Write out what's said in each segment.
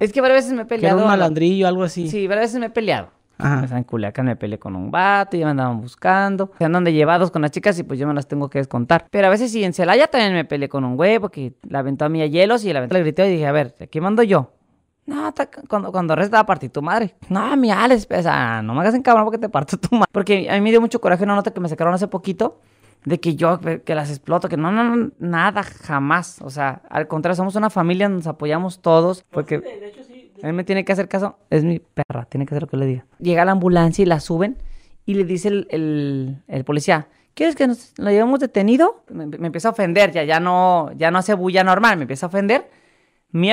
Es que varias veces me he peleado. Que era un malandrillo, algo así. Sí, varias veces me he peleado. Ajá. en Culiacán me peleé con un vato, Y me andaban buscando. Se andan de llevados con las chicas y pues yo me las tengo que descontar. Pero a veces sí, en Celaya también me peleé con un güey porque la aventó a mí a hielos y la aventó, le grité y dije, a ver, qué mando yo. No, cuando, cuando restaba partí tu madre. No, mi Alex, o pues, sea, ah, no me hagas en cabrón porque te parto tu madre. Porque a mí me dio mucho coraje una nota que me sacaron hace poquito de que yo, eh, que las exploto, que no, no, nada, jamás. O sea, al contrario, somos una familia, nos apoyamos todos, pues porque... Él me tiene que hacer caso, es mi perra, tiene que hacer lo que le diga. Llega la ambulancia y la suben y le dice el, policía, ¿quieres que nos lo llevemos detenido? Me, me, empieza a ofender, ya, ya, no, ya no hace bulla normal, me empieza a ofender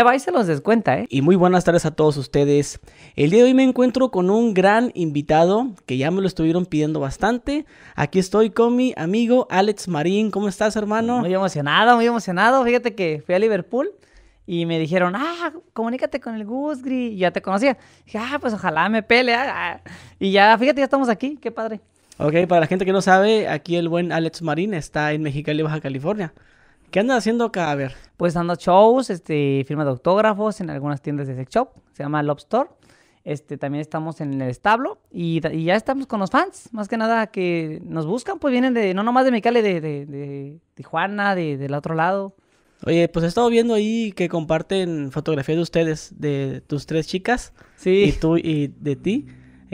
va y se los descuenta, ¿eh? Y muy buenas tardes a todos ustedes. El día de hoy me encuentro con un gran invitado que ya me lo estuvieron pidiendo bastante. Aquí estoy con mi amigo Alex Marín. ¿Cómo estás, hermano? Muy emocionado, muy emocionado. Fíjate que fui a Liverpool y me dijeron, ah, comunícate con el Gusgri. ya te conocía. dije, ah, pues ojalá me pele. Ah, ah". Y ya, fíjate, ya estamos aquí. Qué padre. Ok, para la gente que no sabe, aquí el buen Alex Marín está en Mexicali, Baja California. ¿Qué andan haciendo acá? A ver. Pues dando shows, este, firma de autógrafos en algunas tiendas de sex shop. Se llama Love Store. Este, también estamos en el establo y, ya estamos con los fans, más que nada que nos buscan, pues vienen de, no nomás de Mecale, de, de, de Tijuana, de, del otro lado. Oye, pues he estado viendo ahí que comparten fotografías de ustedes, de tus tres chicas. Sí. Y tú y de ti.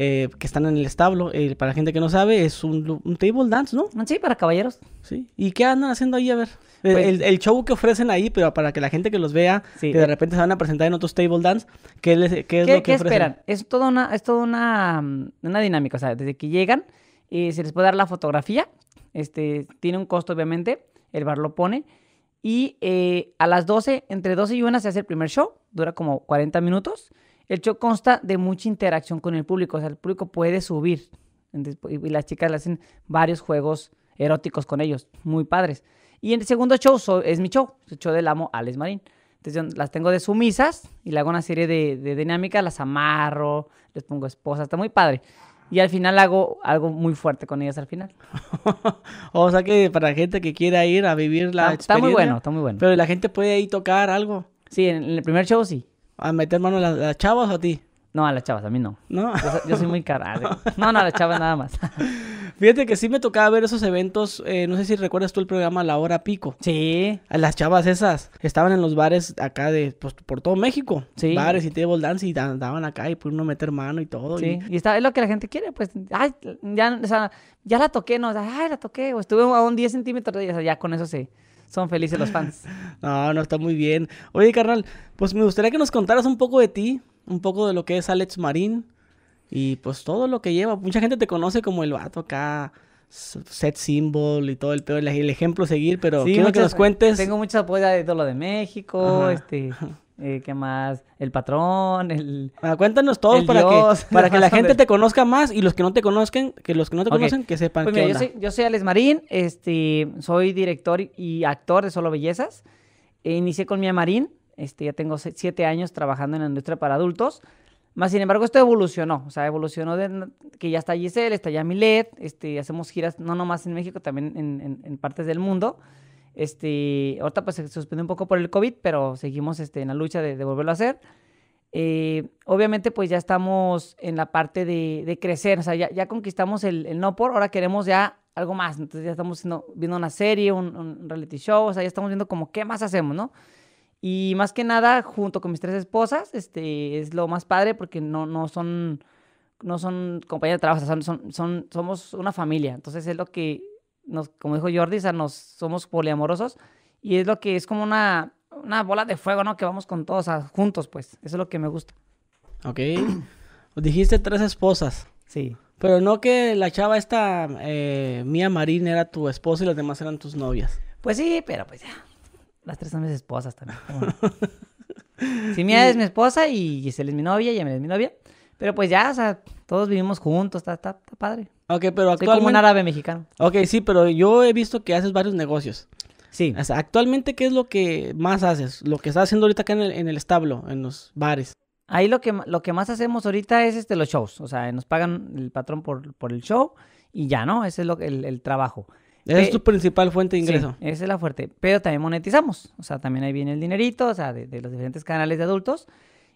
Eh, que están en el establo. Eh, para la gente que no sabe, es un, un, table dance, ¿no? Sí, para caballeros. Sí. ¿Y qué andan haciendo ahí? A ver. Eh, pues el, show que ofrecen ahí, pero para que la gente que los vea, que de repente se van a presentar en otros table dance, ¿qué, es lo que ofrecen? esperan? Es toda una, es toda una, mm, dinámica, o sea, desde que llegan y eh, se les puede dar la fotografía, este, tiene un costo obviamente, el bar lo pone, y eh, a las 12, entre 12 y 1 se hace el primer show, dura como 40 minutos. El show consta de mucha interacción con el público, o sea, el público puede subir, y las chicas le hacen varios juegos eróticos con ellos, muy padres. Y en el segundo show es mi show, el show del amo Alex Marín. Entonces las tengo de sumisas y le hago una serie de, dinámicas, las amarro, les pongo esposas, está muy padre. Y al final hago algo muy fuerte con ellas al final. o sea que para gente que quiera ir a vivir la está, experiencia. Está muy bueno, está muy bueno. Pero la gente puede ir a tocar algo. Sí, en el primer show sí. ¿A meter mano las chavas o a ti? No, a las chavas, a mí no. No. Yo, soy muy cara. No, no, a las chavas nada más. Fíjate que sí me tocaba ver esos eventos. Eh, no sé si recuerdas tú el programa La Hora Pico. Sí. Las chavas esas estaban en los bares acá de, pues, por todo México. Sí. Bares y table dance y andaban acá y por uno meter mano y todo. Sí. Y, está, es lo que la gente quiere, pues. Ay, ya, ya la toqué, no. O ay, la toqué. estuve a un 10 centímetros de ella. O sea, ya con eso sí son felices los fans. no, no, está muy bien. Oye, carnal, pues me gustaría que nos contaras un poco de ti, un poco de lo que es Alex Marín y pues todo lo que lleva. Mucha gente te conoce como el vato acá, set symbol y todo el peor, el ejemplo seguir, pero quiero que nos cuentes. Tengo mucha apoya de todo lo de México, este... Eh, ¿Qué más? El patrón, el. Ah, cuéntanos todos para, que, para que la gente te conozca más y los que no te conozcan, que los que no te conocen, que sepan pues Yo, soy, Alex Marín, este, soy director y actor de Solo Bellezas. E inicié con Mía Marín, este, ya tengo siete años trabajando en la industria para adultos. Más sin embargo, esto evolucionó. O sea, evolucionó de que ya está Giselle, está ya Milet, este, hacemos giras no nomás en México, también en, partes del mundo. Este, ahorita pues se suspendió un poco por el COVID, pero seguimos este, en la lucha de, devolverlo volverlo a hacer. Eh, obviamente, pues ya estamos en la parte de, crecer, o sea, ya, ya conquistamos el, no por, ahora queremos ya algo más. Entonces ya estamos viendo, una serie, un, un, reality show, o sea, ya estamos viendo como qué más hacemos, ¿no? Y más que nada, junto con mis tres esposas, este, es lo más padre porque no, no son, no son compañeras de trabajo, son, son, somos una familia. Entonces es lo que, nos, como dijo Jordi, o sea, nos, somos poliamorosos y es lo que es como una, una bola de fuego, ¿no? Que vamos con todos juntos, pues. Eso es lo que me gusta. Ok. Pues dijiste tres esposas. Sí. Pero no que la chava esta, eh, Mía Marín, era tu esposa y las demás eran tus novias. Pues sí, pero pues ya. Las tres son mis esposas también. Si mía es mi esposa y Giselle es mi novia y me es mi novia. Pero pues ya, o sea, todos vivimos juntos, está, padre. Ok, pero actualmente... Soy como un árabe mexicano. Ok, sí, pero yo he visto que haces varios negocios. Sí. O sea, actualmente, ¿qué es lo que más haces? Lo que estás haciendo ahorita acá en el, establo, en los bares. Ahí lo que, lo que más hacemos ahorita es este, los shows. O sea, nos pagan el patrón por, el show y ya, ¿no? Ese es lo, el, el trabajo. Esa es tu principal fuente de ingreso. Sí, esa es la fuerte. Pero también monetizamos. O sea, también ahí viene el dinerito, o sea, de, los diferentes canales de adultos.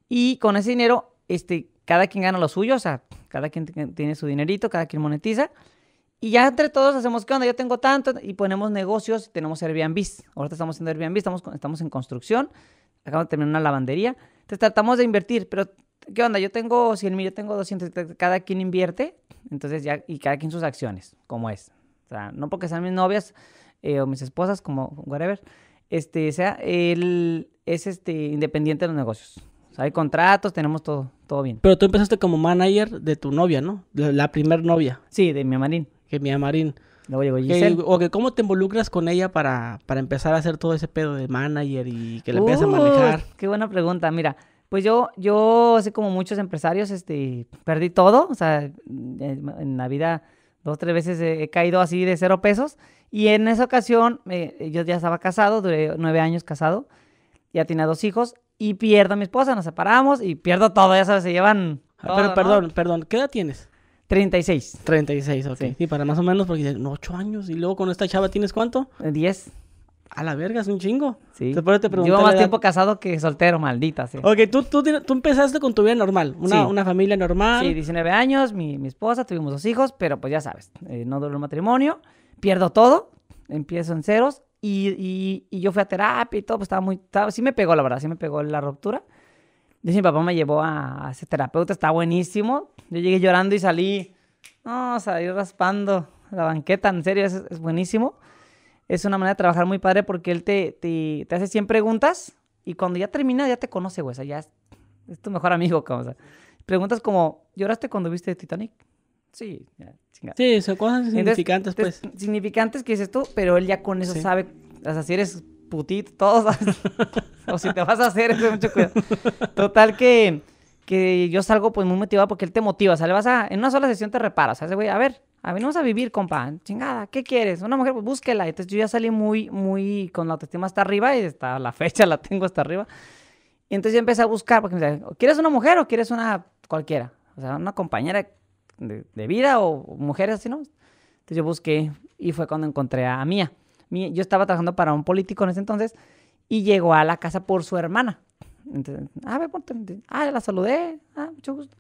Y con ese dinero, este, cada quien gana lo suyo, o sea, cada quien tiene su dinerito, cada quien monetiza. Y ya entre todos hacemos, ¿qué onda? Yo tengo tanto y ponemos negocios, tenemos Airbnb. Ahorita estamos haciendo Airbnb, estamos, estamos en construcción, acabamos de terminar una lavandería. Entonces tratamos de invertir, pero ¿qué onda? Yo tengo 100 mil, yo tengo 200, cada quien invierte, entonces ya, y cada quien sus acciones, como es sea, no porque sean mis novias eh, o mis esposas, como whatever, este, sea, él es este, independiente de los negocios. hay contratos, tenemos todo, todo bien. Pero tú empezaste como manager de tu novia, ¿no? La, primer novia. Sí, de mi amarín. Que mi amarín. o que cómo te involucras con ella para, para empezar a hacer todo ese pedo de manager y que la empieces a manejar. Qué buena pregunta. Mira, pues yo, yo, así como muchos empresarios, este, perdí todo. O sea, en la vida dos, tres veces he caído así de cero pesos. Y en esa ocasión, yo ya estaba casado, duré nueve años casado, ya tenía dos hijos, y pierdo a mi esposa, nos separamos y pierdo todo, ya sabes, se llevan. Ah, todo, Pero perdón, perdón, ¿qué edad tienes? 36. 36, ok. Sí. para más o menos, porque ocho años. Y luego con esta chava tienes cuánto? Diez a la verga, es un chingo. Sí. Llevo más tiempo casado que soltero, maldita. Sí. Ok, tú, tú, tú empezaste con tu vida normal, una, una familia normal. Sí, 19 años, mi, mi, esposa, tuvimos dos hijos, pero pues ya sabes, eh, no duró el matrimonio, pierdo todo, empiezo en ceros y, y, yo fui a terapia y todo, pues estaba muy... Estaba, sí me pegó, la verdad, sí me pegó la ruptura. Dice, mi papá me llevó a, a ese terapeuta, está buenísimo. Yo llegué llorando y salí, no, salí raspando la banqueta, en serio, es, es buenísimo es una manera de trabajar muy padre porque él te, hace 100 preguntas y cuando ya termina ya te conoce, güey. O sea, ya es, tu mejor amigo, como, o sea. Preguntas como, ¿lloraste cuando viste Titanic? Sí, Sí, son cosas significantes, pues. Significantes que dices tú, pero él ya con eso sabe, o sea, si eres putito, todos, o si te vas a hacer, mucho cuidado. Total que que yo salgo pues muy motivado porque él te motiva. O sea, vas a, en una sola sesión te reparas. O sea, güey, a ver, a venimos a vivir, compa. Chingada, ¿qué quieres? Una mujer, pues búsquela. Entonces yo ya salí muy, muy con la autoestima hasta arriba y hasta la fecha la tengo hasta arriba. Y entonces yo empecé a buscar, porque me decía, ¿quieres una mujer o quieres una cualquiera? O sea, una compañera de, vida o mujeres así, ¿no? Entonces yo busqué y fue cuando encontré a Mía yo estaba trabajando para un político en ese entonces y llegó a la casa por su hermana. Entonces, ah, me Ah, la saludé. Ah, mucho gusto.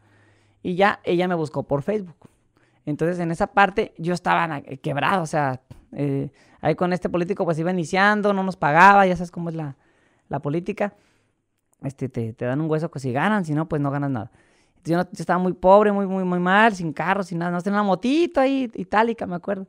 Y ya ella me buscó por Facebook. Entonces, en esa parte yo estaba eh, quebrado, o sea, eh, ahí con este político pues iba iniciando, no nos pagaba, ya sabes cómo es la, la política. Este, te, dan un hueso que si ganan, si no, pues no ganas nada. yo, estaba muy pobre, muy, muy, muy mal, sin carro, sin nada, no tenía una motito ahí, itálica, me acuerdo.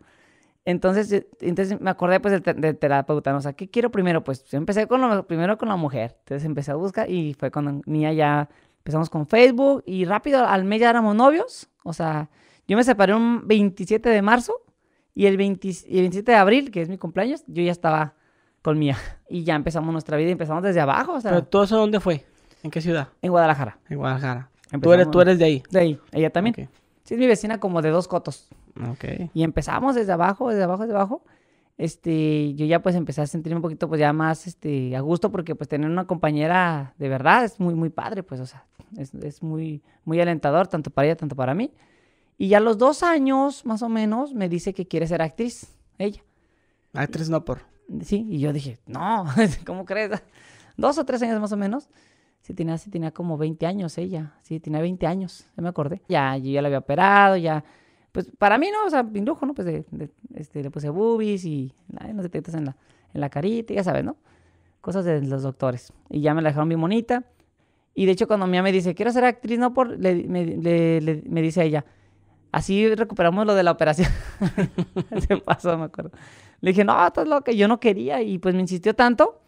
Entonces, entonces me acordé pues del, terapeuta, o sea, ¿qué quiero primero? Pues empecé con lo, primero con la mujer, entonces empecé a buscar y fue cuando Mía ya empezamos con Facebook y rápido al mes ya éramos novios, o sea, yo me separé un 27 de marzo y el, 27 de abril, que es mi cumpleaños, yo ya estaba con Mía y ya empezamos nuestra vida empezamos desde abajo, ¿Pero todo eso dónde fue? ¿En qué ciudad? En Guadalajara. En Guadalajara. ¿Tú, eres, ¿Tú eres de ahí? De ahí, ella también. Sí, es mi vecina como de dos cotos. Y empezamos desde abajo, desde abajo, desde abajo. Este, yo ya pues empecé a sentirme un poquito pues ya más este, a gusto porque pues tener una compañera de verdad es muy, muy padre, pues, o sea, es, es muy, muy alentador tanto para ella, tanto para mí. Y ya a los dos años, más o menos, me dice que quiere ser actriz, ella. Actriz no por. Sí, y yo dije, no, ¿cómo crees? Dos o tres años más o menos. Sí tenía, sí tenía como 20 años ella, sí tenía 20 años, ya me acordé. Ya, yo ya la había operado, ya pues para mí, ¿no? O sea, mi lujo, ¿no? Pues este, le puse boobies y no sé, en la, en la carita, ya sabes, ¿no? Cosas de los doctores. Y ya me la dejaron bien bonita. Y de hecho, cuando mi me dice, quiero ser actriz, no por. Le, me, le, me dice a ella, así recuperamos lo de la operación. Se pasó, me acuerdo. Le dije, no, lo que yo no quería. Y pues me insistió tanto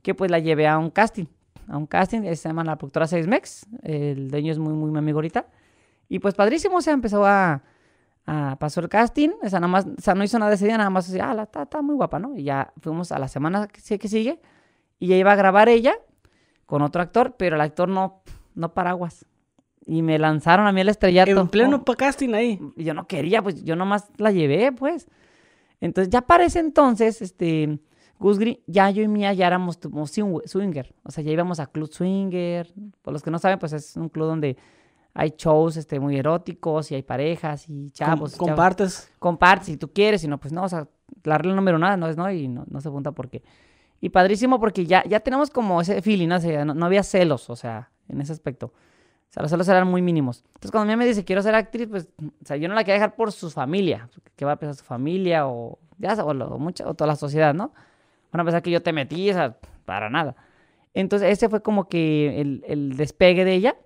que pues la llevé a un casting. A un casting, se llama la productora Seismex. Mex. El dueño es muy, muy mi amigo ahorita. Y pues padrísimo, o sea, empezó a Ah, pasó el casting, o sea, no hizo nada ese día, nada más así, ah, la, está, está muy guapa, ¿no? Y ya fuimos a la semana que, que sigue y ya iba a grabar ella con otro actor, pero el actor no, no paraguas. Y me lanzaron a mí el estrellato. En pleno oh. para casting ahí. Yo no quería, pues yo nomás la llevé, pues. Entonces, ya para ese entonces, este, Gus ya yo y Mía ya éramos como swinger. O sea, ya íbamos a Club Swinger. Por los que no saben, pues es un club donde hay shows este, muy eróticos y hay parejas y chavos. compartes. Compartes si tú quieres, Y no, pues no, o sea, la regla número nada no es no y no, no se apunta por qué. Y padrísimo porque ya, ya tenemos como ese feeling, ¿no? O sea, no, había celos, o sea, en ese aspecto. O sea, los celos eran muy mínimos. Entonces, cuando a mí me dice, quiero ser actriz, pues, o sea, yo no la quiero dejar por su familia, ¿Qué va a pensar su familia o, ya, o, mucha, o toda la sociedad, ¿no? Bueno, a pesar que yo te metí, o sea, para nada. Entonces, ese fue como que el, el despegue de ella.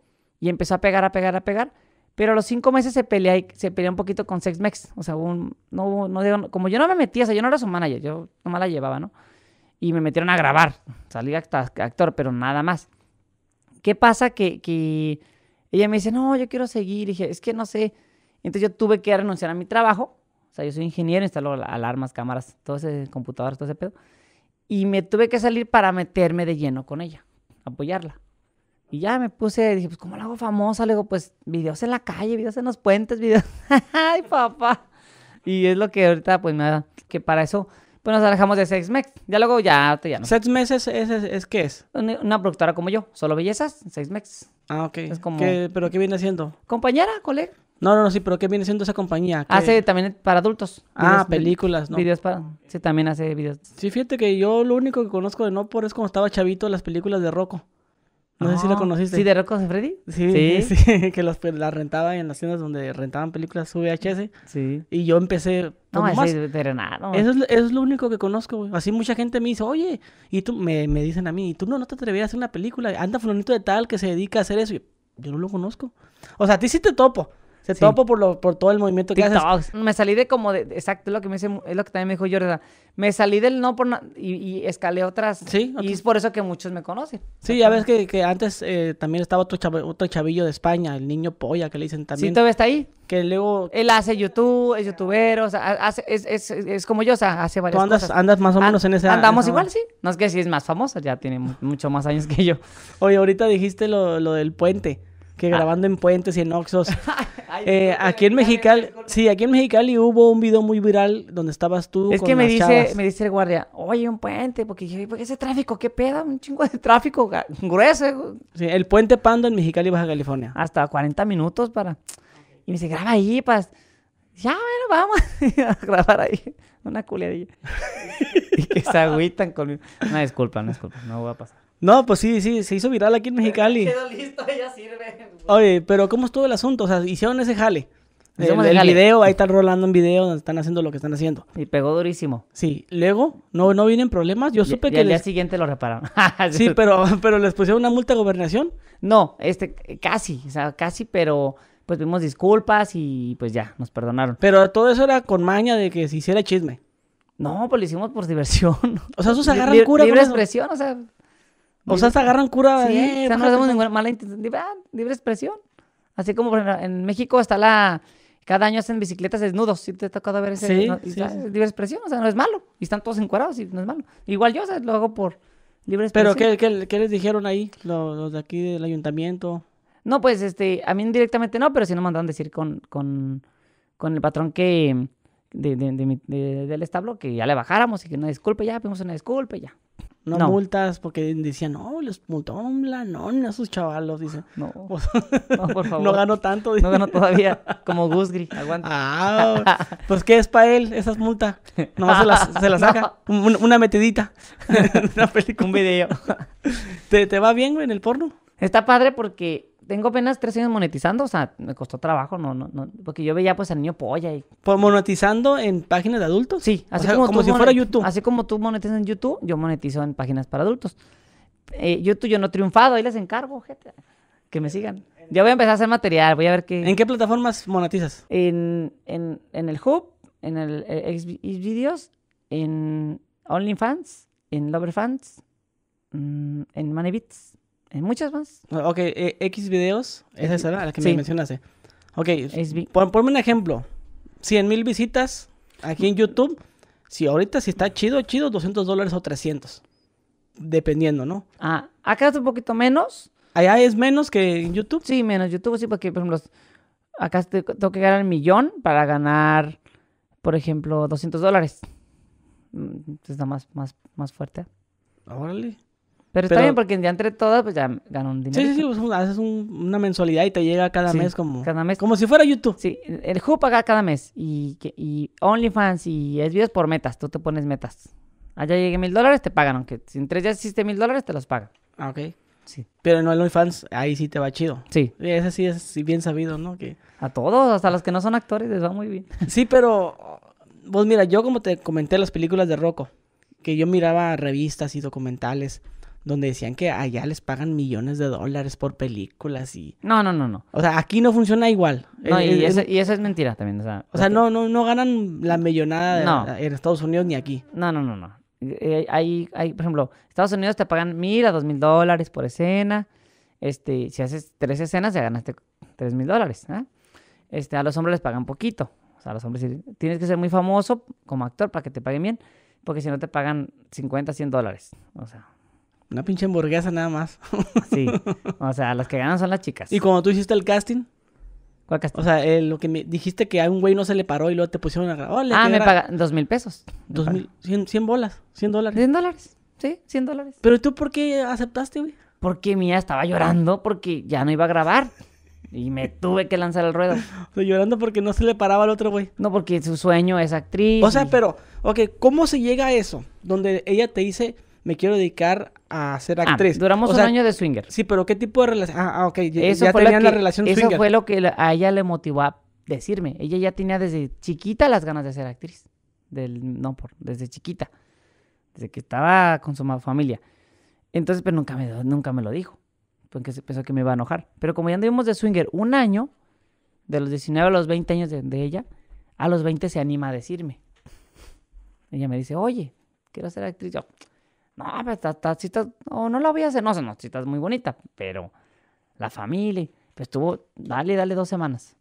Y empezó a pegar, a pegar, a pegar. Pero a los cinco meses se peleó se un poquito con Sex Mex. O sea, no, como yo no me metía, yo no era su manager, yo nomás la llevaba, ¿no? Y me metieron a grabar. Salí actor, pero nada más. ¿Qué pasa? Que, ella me dice, no, yo quiero seguir. Y dije, es que no sé. Entonces yo tuve que renunciar a mi trabajo. O sea, yo soy ingeniero, instaló alarmas, cámaras, todo ese, computador todo ese pedo. Y me tuve que salir para meterme de lleno con ella, apoyarla. Y ya me puse, dije, pues, ¿cómo la hago famosa? Le digo, pues, videos en la calle, videos en los puentes, videos. ¡Ay, papá! Y es lo que ahorita, pues, nada, que para eso, pues nos alejamos de Sexmex. Ya luego, ya, ya no. ¿Sexmex es, es, qué es? Una, productora como yo, solo bellezas, Sexmex. Ah, ok. ¿Pero qué viene haciendo? Compañera, colega. No, no, no, sí, pero ¿qué viene siendo esa compañía? Hace también para adultos. ah, películas, ¿no? Videos para... Sí, también hace videos. Sí, fíjate que yo lo único que conozco de No por es cuando estaba chavito las películas de Rocco. No sé si lo conociste. ¿Sí, de Rocos de Freddy? Sí, sí, que los, las rentaba en las tiendas donde rentaban películas VHS. Sí. Y yo empecé. No, más. Sí, pero nada. Eso, es, lo único que conozco, güey. Así mucha gente me dice, oye, y tú, me, me dicen a mí, y tú no, no te atreverías a hacer una película. Anda, fulanito de tal que se dedica a hacer eso. yo no lo conozco. O sea, a ti sí te topo. Se topo por, lo, por todo el movimiento que haces. Me salí de como de, exacto, es lo que me es lo que también me dijo Jordan. Me salí del no por y, y, escalé otras. Sí. Y es por eso que muchos me conocen. Sí, ya ves que, antes eh, también estaba otro, chavillo de España, el niño polla que le dicen también. Sí, todavía está ahí. Que luego. Él hace YouTube, es youtuber, o sea, es, es, como yo, o sea, hace varias ¿Tú andas, más o ah, menos en ese Andamos igual, sí. No es que si es más famosa ya tiene mucho más años que yo. Oye, ahorita dijiste lo, lo del puente que ah. grabando en puentes y en Oxos. Eh, aquí en Mexicali, sí, aquí en Mexicali hubo un video muy viral donde estabas tú. Es que me dice, me dice el guardia, oye, un puente, porque dije, ese tráfico? ¿Qué pedo? Un chingo de tráfico, grueso. Eh, el puente Pando en Mexicali, Baja California. Hasta 40 minutos para. Y me dice, graba ahí, pues. Ya, bueno, vamos a grabar ahí. Una culiadilla. y que se agüitan conmigo. Una disculpa, una disculpa, no va a pasar. No, pues sí, sí, se hizo viral aquí en Mexicali. Quedó listo, ya sirve. Oye, pero ¿cómo estuvo el asunto? O sea, hicieron ese jale. el, video, ahí están rolando un video donde están haciendo lo que están haciendo. Y pegó durísimo. Sí, luego no, no vienen problemas. Yo supe que. el día siguiente lo repararon. sí, pero, pero les pusieron una multa gobernación. No, este, casi, o sea, casi, pero pues vimos disculpas y pues ya, nos perdonaron. Pero todo eso era con maña de que se hiciera chisme. No, pues lo hicimos por diversión. O sea, eso se agarra cura. Libre expresión, o sea. O sea, se agarran cura. Sí, o sea, no hacemos ninguna mala intención. Ah, libre, expresión. Así como en México está la. Cada año hacen bicicletas desnudos. Sí, te ha tocado ver ese. Sí, Libre expresión. O sea, no es malo. Y están todos encuadrados y no es malo. Igual yo, o sea, lo hago por libre expresión. ¿Pero qué, les dijeron ahí? Los, de aquí del ayuntamiento. No, pues este. A mí directamente no, pero sí nos mandaron decir con, con, el patrón que. De, de, del establo que ya le bajáramos y que no disculpe ya, pedimos una disculpa ya. No, multas, porque decían, no, les multó un lanón a sus chavalos, dicen. No, no por favor. No ganó tanto. No ganó todavía, como Gusgri, aguanta. Ah, pues ¿qué es para él esas multas? Nomás se las, se las saca, una, metedita metidita, una película, un video. ¿Te, ¿Te va bien, güey, en el porno? Está padre porque tengo apenas tres años monetizando, o sea, me costó trabajo, no, no, no, porque yo veía pues al niño polla y... monetizando en páginas de adultos? Sí, así como, YouTube. Así como tú monetizas en YouTube, yo monetizo en páginas para adultos. Eh, YouTube yo no he triunfado, ahí les encargo, gente, que me sigan. Yo voy a empezar a hacer material, voy a ver qué... ¿En qué plataformas monetizas? En, en, en el Hub, en el eh, Xvideos, en OnlyFans, en Loverfans, mm, en MoneyBits. En muchas más. Ok, eh, X videos. Esa es la que me mencionaste. Ok, ponme un ejemplo. 100 mil visitas aquí en YouTube. Si ahorita si está chido, chido, 200 dólares o 300. Dependiendo, ¿no? Ah, acá es un poquito menos. Allá es menos que en YouTube. Sí, menos YouTube, sí, porque, por ejemplo, acá tengo que ganar el millón para ganar, por ejemplo, 200 dólares. Mm, está más, más, más fuerte. Órale. Pero, está bien porque ya entre todas, pues, ya ganó un dinero. Sí, sí, sí, pues, haces una mensualidad y te llega cada mes como... Cada mes. Como si fuera YouTube. Sí, el Who paga cada mes y, y OnlyFans y es videos por metas, tú te pones metas. Allá llegué mil dólares, te pagan, aunque si en tres días hiciste mil dólares, te los pagan. Ah, ok. Sí. Pero en OnlyFans, ahí sí te va chido. Sí. Ese sí es bien sabido, ¿no? Que... A todos, hasta los que no son actores, les va muy bien. Sí, pero... Vos mira, yo como te comenté las películas de Rocco, que yo miraba revistas y documentales donde decían que allá les pagan millones de dólares por películas y... No, no, no, no. O sea, aquí no funciona igual. No, eh, eh, eh, y, eso es mentira también. O sea, o sea no, no, no ganan la millonada en Estados Unidos ni aquí. No, no, no, no. hay, hay, por ejemplo, Estados Unidos te pagan mil a dos mil dólares por escena. Este, si haces tres escenas, ya ganaste tres mil dólares. Este, a los hombres les pagan poquito. O sea, a los hombres tienes que ser muy famoso como actor para que te paguen bien, porque si no te pagan 50, 100 dólares. O sea, una pinche hamburguesa nada más. sí. O sea, las que ganan son las chicas. ¿Y cuando tú hiciste el casting? ¿Cuál casting? O sea, eh, lo que me dijiste que a un güey no se le paró y luego te pusieron a grabar. Ah, me paga dos mil pesos. Dos mil, cien, bolas, cien dólares. Cien dólares, sí, cien dólares. Pero tú, ¿por qué aceptaste, güey? Porque mía estaba llorando porque ya no iba a grabar. Y me tuve que lanzar al ruedo. estoy llorando porque no se le paraba al otro güey. No, porque su sueño es actriz. O sea, pero, ok, ¿cómo se llega a eso? Donde ella te dice, me quiero dedicar a ser ah, actriz. duramos un año de swinger. Sí, pero ¿qué tipo de relación? Ah, ah ok, ya, eso la relación swinger. Eso fue lo que a ella le motivó a decirme. Ella ya tenía desde chiquita las ganas de ser actriz. no, por, desde chiquita. Desde que estaba con su familia. Entonces, pero pues, nunca me, nunca me lo dijo. Porque pues, pensó que me iba a enojar. Pero como ya anduvimos de swinger un año, de los 19 a los 20 años de, de ella, a los 20 se anima a decirme. Ella me dice, oye, quiero ser actriz. Yo, no, pero pues, o no la voy a hacer. No, no, si estás muy bonita, pero la familia. Pues estuvo, dale, dale dos semanas.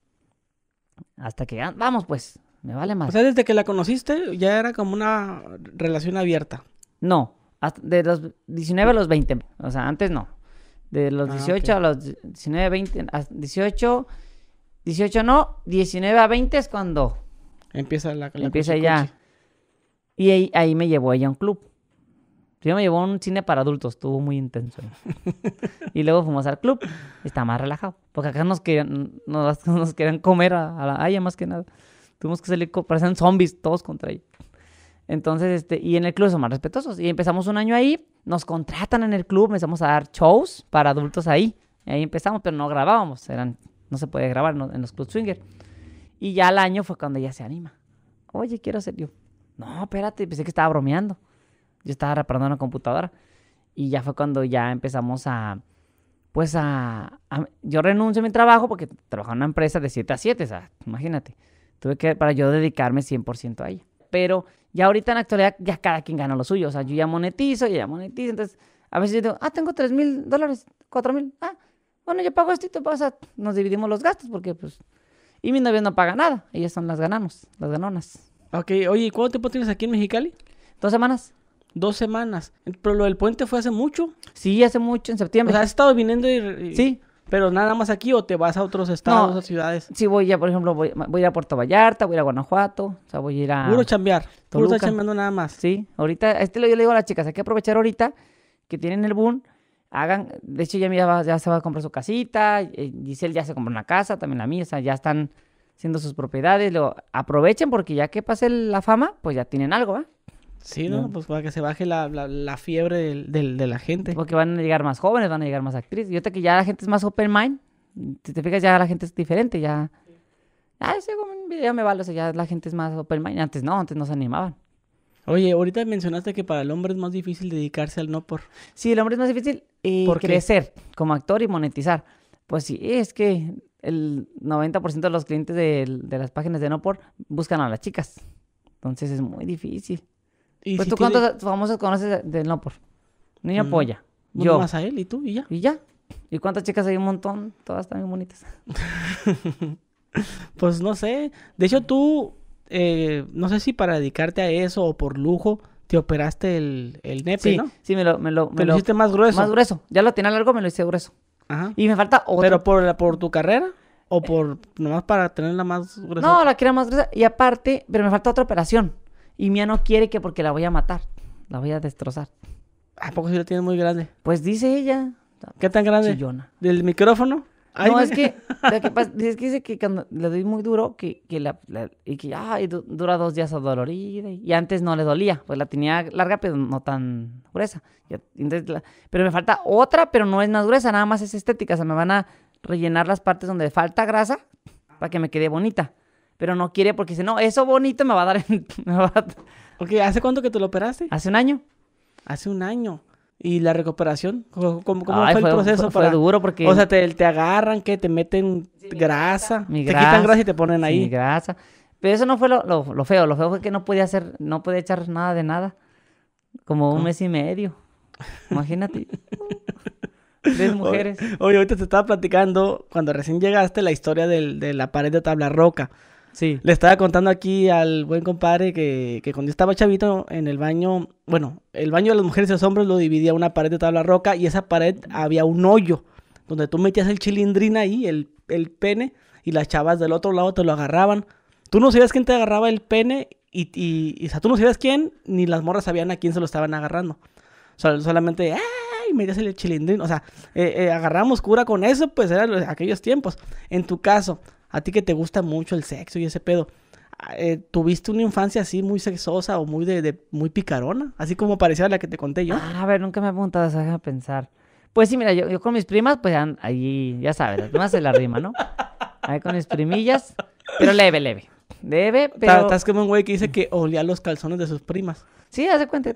Hasta que vamos pues, me vale más. O sea, desde que la conociste ya era como una relación abierta. No, de los 19 a los 20, o sea, antes no. De los 18 ah, a los 19, 20, 18, 18 no, 19 a 20 es cuando... Empieza la, la Empieza ya. Y ahí, ahí me llevó ella a un club. Primero me llevó a un cine para adultos, estuvo muy intenso. y luego fuimos al club, está más relajado. Porque acá nos querían, nos, nos comer a, la haya más que nada. Tuvimos que salir, parecían zombies todos contra ella. Entonces, este, y en el club son más respetuosos. Y empezamos un año ahí, nos contratan en el club, empezamos a dar shows para adultos ahí. ahí empezamos, pero no grabábamos, eran, no se puede grabar en los clubs swinger. Y ya al año fue cuando ella se anima. Oye, quiero ser yo. No, espérate, pensé que estaba bromeando. Yo estaba reparando una computadora y ya fue cuando ya empezamos a, pues a, yo renuncio a mi trabajo porque trabajaba en una empresa de 7 a 7, o sea, imagínate. Tuve que, para yo dedicarme 100% a ella. Pero ya ahorita en la actualidad ya cada quien gana lo suyo, o sea, yo ya monetizo, y ya monetizo, entonces a veces yo digo, ah, tengo 3 mil dólares, 4 mil, ah, bueno, yo pago esto y te nos dividimos los gastos porque pues... Y mi novia no paga nada, ellas son las ganamos, las ganonas. Ok, oye, cuánto tiempo tienes aquí en Mexicali? Dos semanas dos semanas. Pero lo del puente fue hace mucho. Sí, hace mucho, en septiembre. O sea, has estado viniendo y... Sí. Pero nada más aquí o te vas a otros estados a o ciudades. Sí, voy ya, por ejemplo, voy, a ir a Puerto Vallarta, voy a Guanajuato, o sea, voy a ir a... Puro chambear, puro chambeando nada más. Sí, ahorita, este yo le digo a las chicas, hay que aprovechar ahorita que tienen el boom, hagan, de hecho ya, ya se va a comprar su casita, eh, Giselle ya se compró una casa, también la mía, o sea, ya están haciendo sus propiedades, lo aprovechen porque ya que pase la fama, pues ya tienen algo, ¿va? Sí, ¿no? Pues para que se baje la, fiebre de la gente. Porque van a llegar más jóvenes, van a llegar más actrices. Y ahorita que ya la gente es más open mind, si te fijas, ya la gente es diferente, ya... Ah, ese video me vale, o sea, ya la gente es más open mind. Antes no, antes no se animaban. Oye, ahorita mencionaste que para el hombre es más difícil dedicarse al no por. Sí, el hombre es más difícil eh, crecer como actor y monetizar. Pues sí, es que el 90% de los clientes de, de, las páginas de no por buscan a las chicas. Entonces es muy difícil pues tú cuántos famosos conoces de Nopor? Niña mm. polla. yo. más a él y tú y ya. Y ya. ¿Y cuántas chicas hay? Un montón. Todas también bonitas. pues no sé. De hecho, tú, eh, no sé si para dedicarte a eso o por lujo, te operaste el, el nepe, ¿no? Sí, me lo, hiciste más grueso. Más grueso. Ya lo tenía largo, me lo hice grueso. Ajá. Y me falta otro. ¿Pero por, por tu carrera? ¿O eh. por nomás para tenerla más gruesa? No, la quiero más gruesa. Y aparte, pero me falta otra operación. Y mía no quiere que porque la voy a matar. La voy a destrozar. ¿A poco si la tiene muy grande? Pues dice ella. ¿Qué tan grande? ¿Del micrófono? no, es que, que dice que cuando le doy muy duro, que, que la, y que ay, dura dos días adolorida. Y antes no le dolía, pues la tenía larga, pero no tan gruesa. pero me falta otra, pero no es más gruesa, nada más es estética. O sea, me van a rellenar las partes donde falta grasa para que me quede bonita pero no quiere porque dice, no, eso bonito me va a dar... En... ¿hace cuánto que te lo operaste? Hace un año. Hace un año. ¿Y la recuperación? ¿Cómo, fue, el proceso? Fue, duro porque... O sea, te, agarran, que te meten grasa, te quitan grasa y te ponen ahí. Sí, grasa. Pero eso no fue lo, feo, lo feo fue que no podía hacer, no podía echar nada de nada. Como un mes y medio. Imagínate. Tres mujeres. Oye, ahorita te estaba platicando, cuando recién llegaste, la historia de la pared de tabla roca. Sí. Le estaba contando aquí al buen compadre que, que cuando estaba chavito en el baño, bueno, el baño de las mujeres y los hombres lo dividía una pared de tabla roca y esa pared había un hoyo donde tú metías el chilindrín ahí, el, el pene, y las chavas del otro lado te lo agarraban. Tú no sabías quién te agarraba el pene y, y, o sea, tú no sabías quién, ni las morras sabían a quién se lo estaban agarrando. solamente, ¡ay! Metías el chilindrín. O sea, eh, eh, agarramos cura con eso, pues eran aquellos tiempos. En tu caso, a ti que te gusta mucho el sexo y ese pedo, ah, eh, ¿tuviste una infancia así muy sexosa o muy de, muy picarona? Así como parecía la que te conté yo. Ah, a ver, nunca me ha apuntado eso, déjame pensar. Pues sí, mira, yo, con mis primas, pues ahí, ya sabes, las de la rima, ¿no? Ahí con mis primillas, pero leve, leve. Debe, pero. Estás como un güey que dice que olía los calzones de sus primas. Sí, hace cuenta.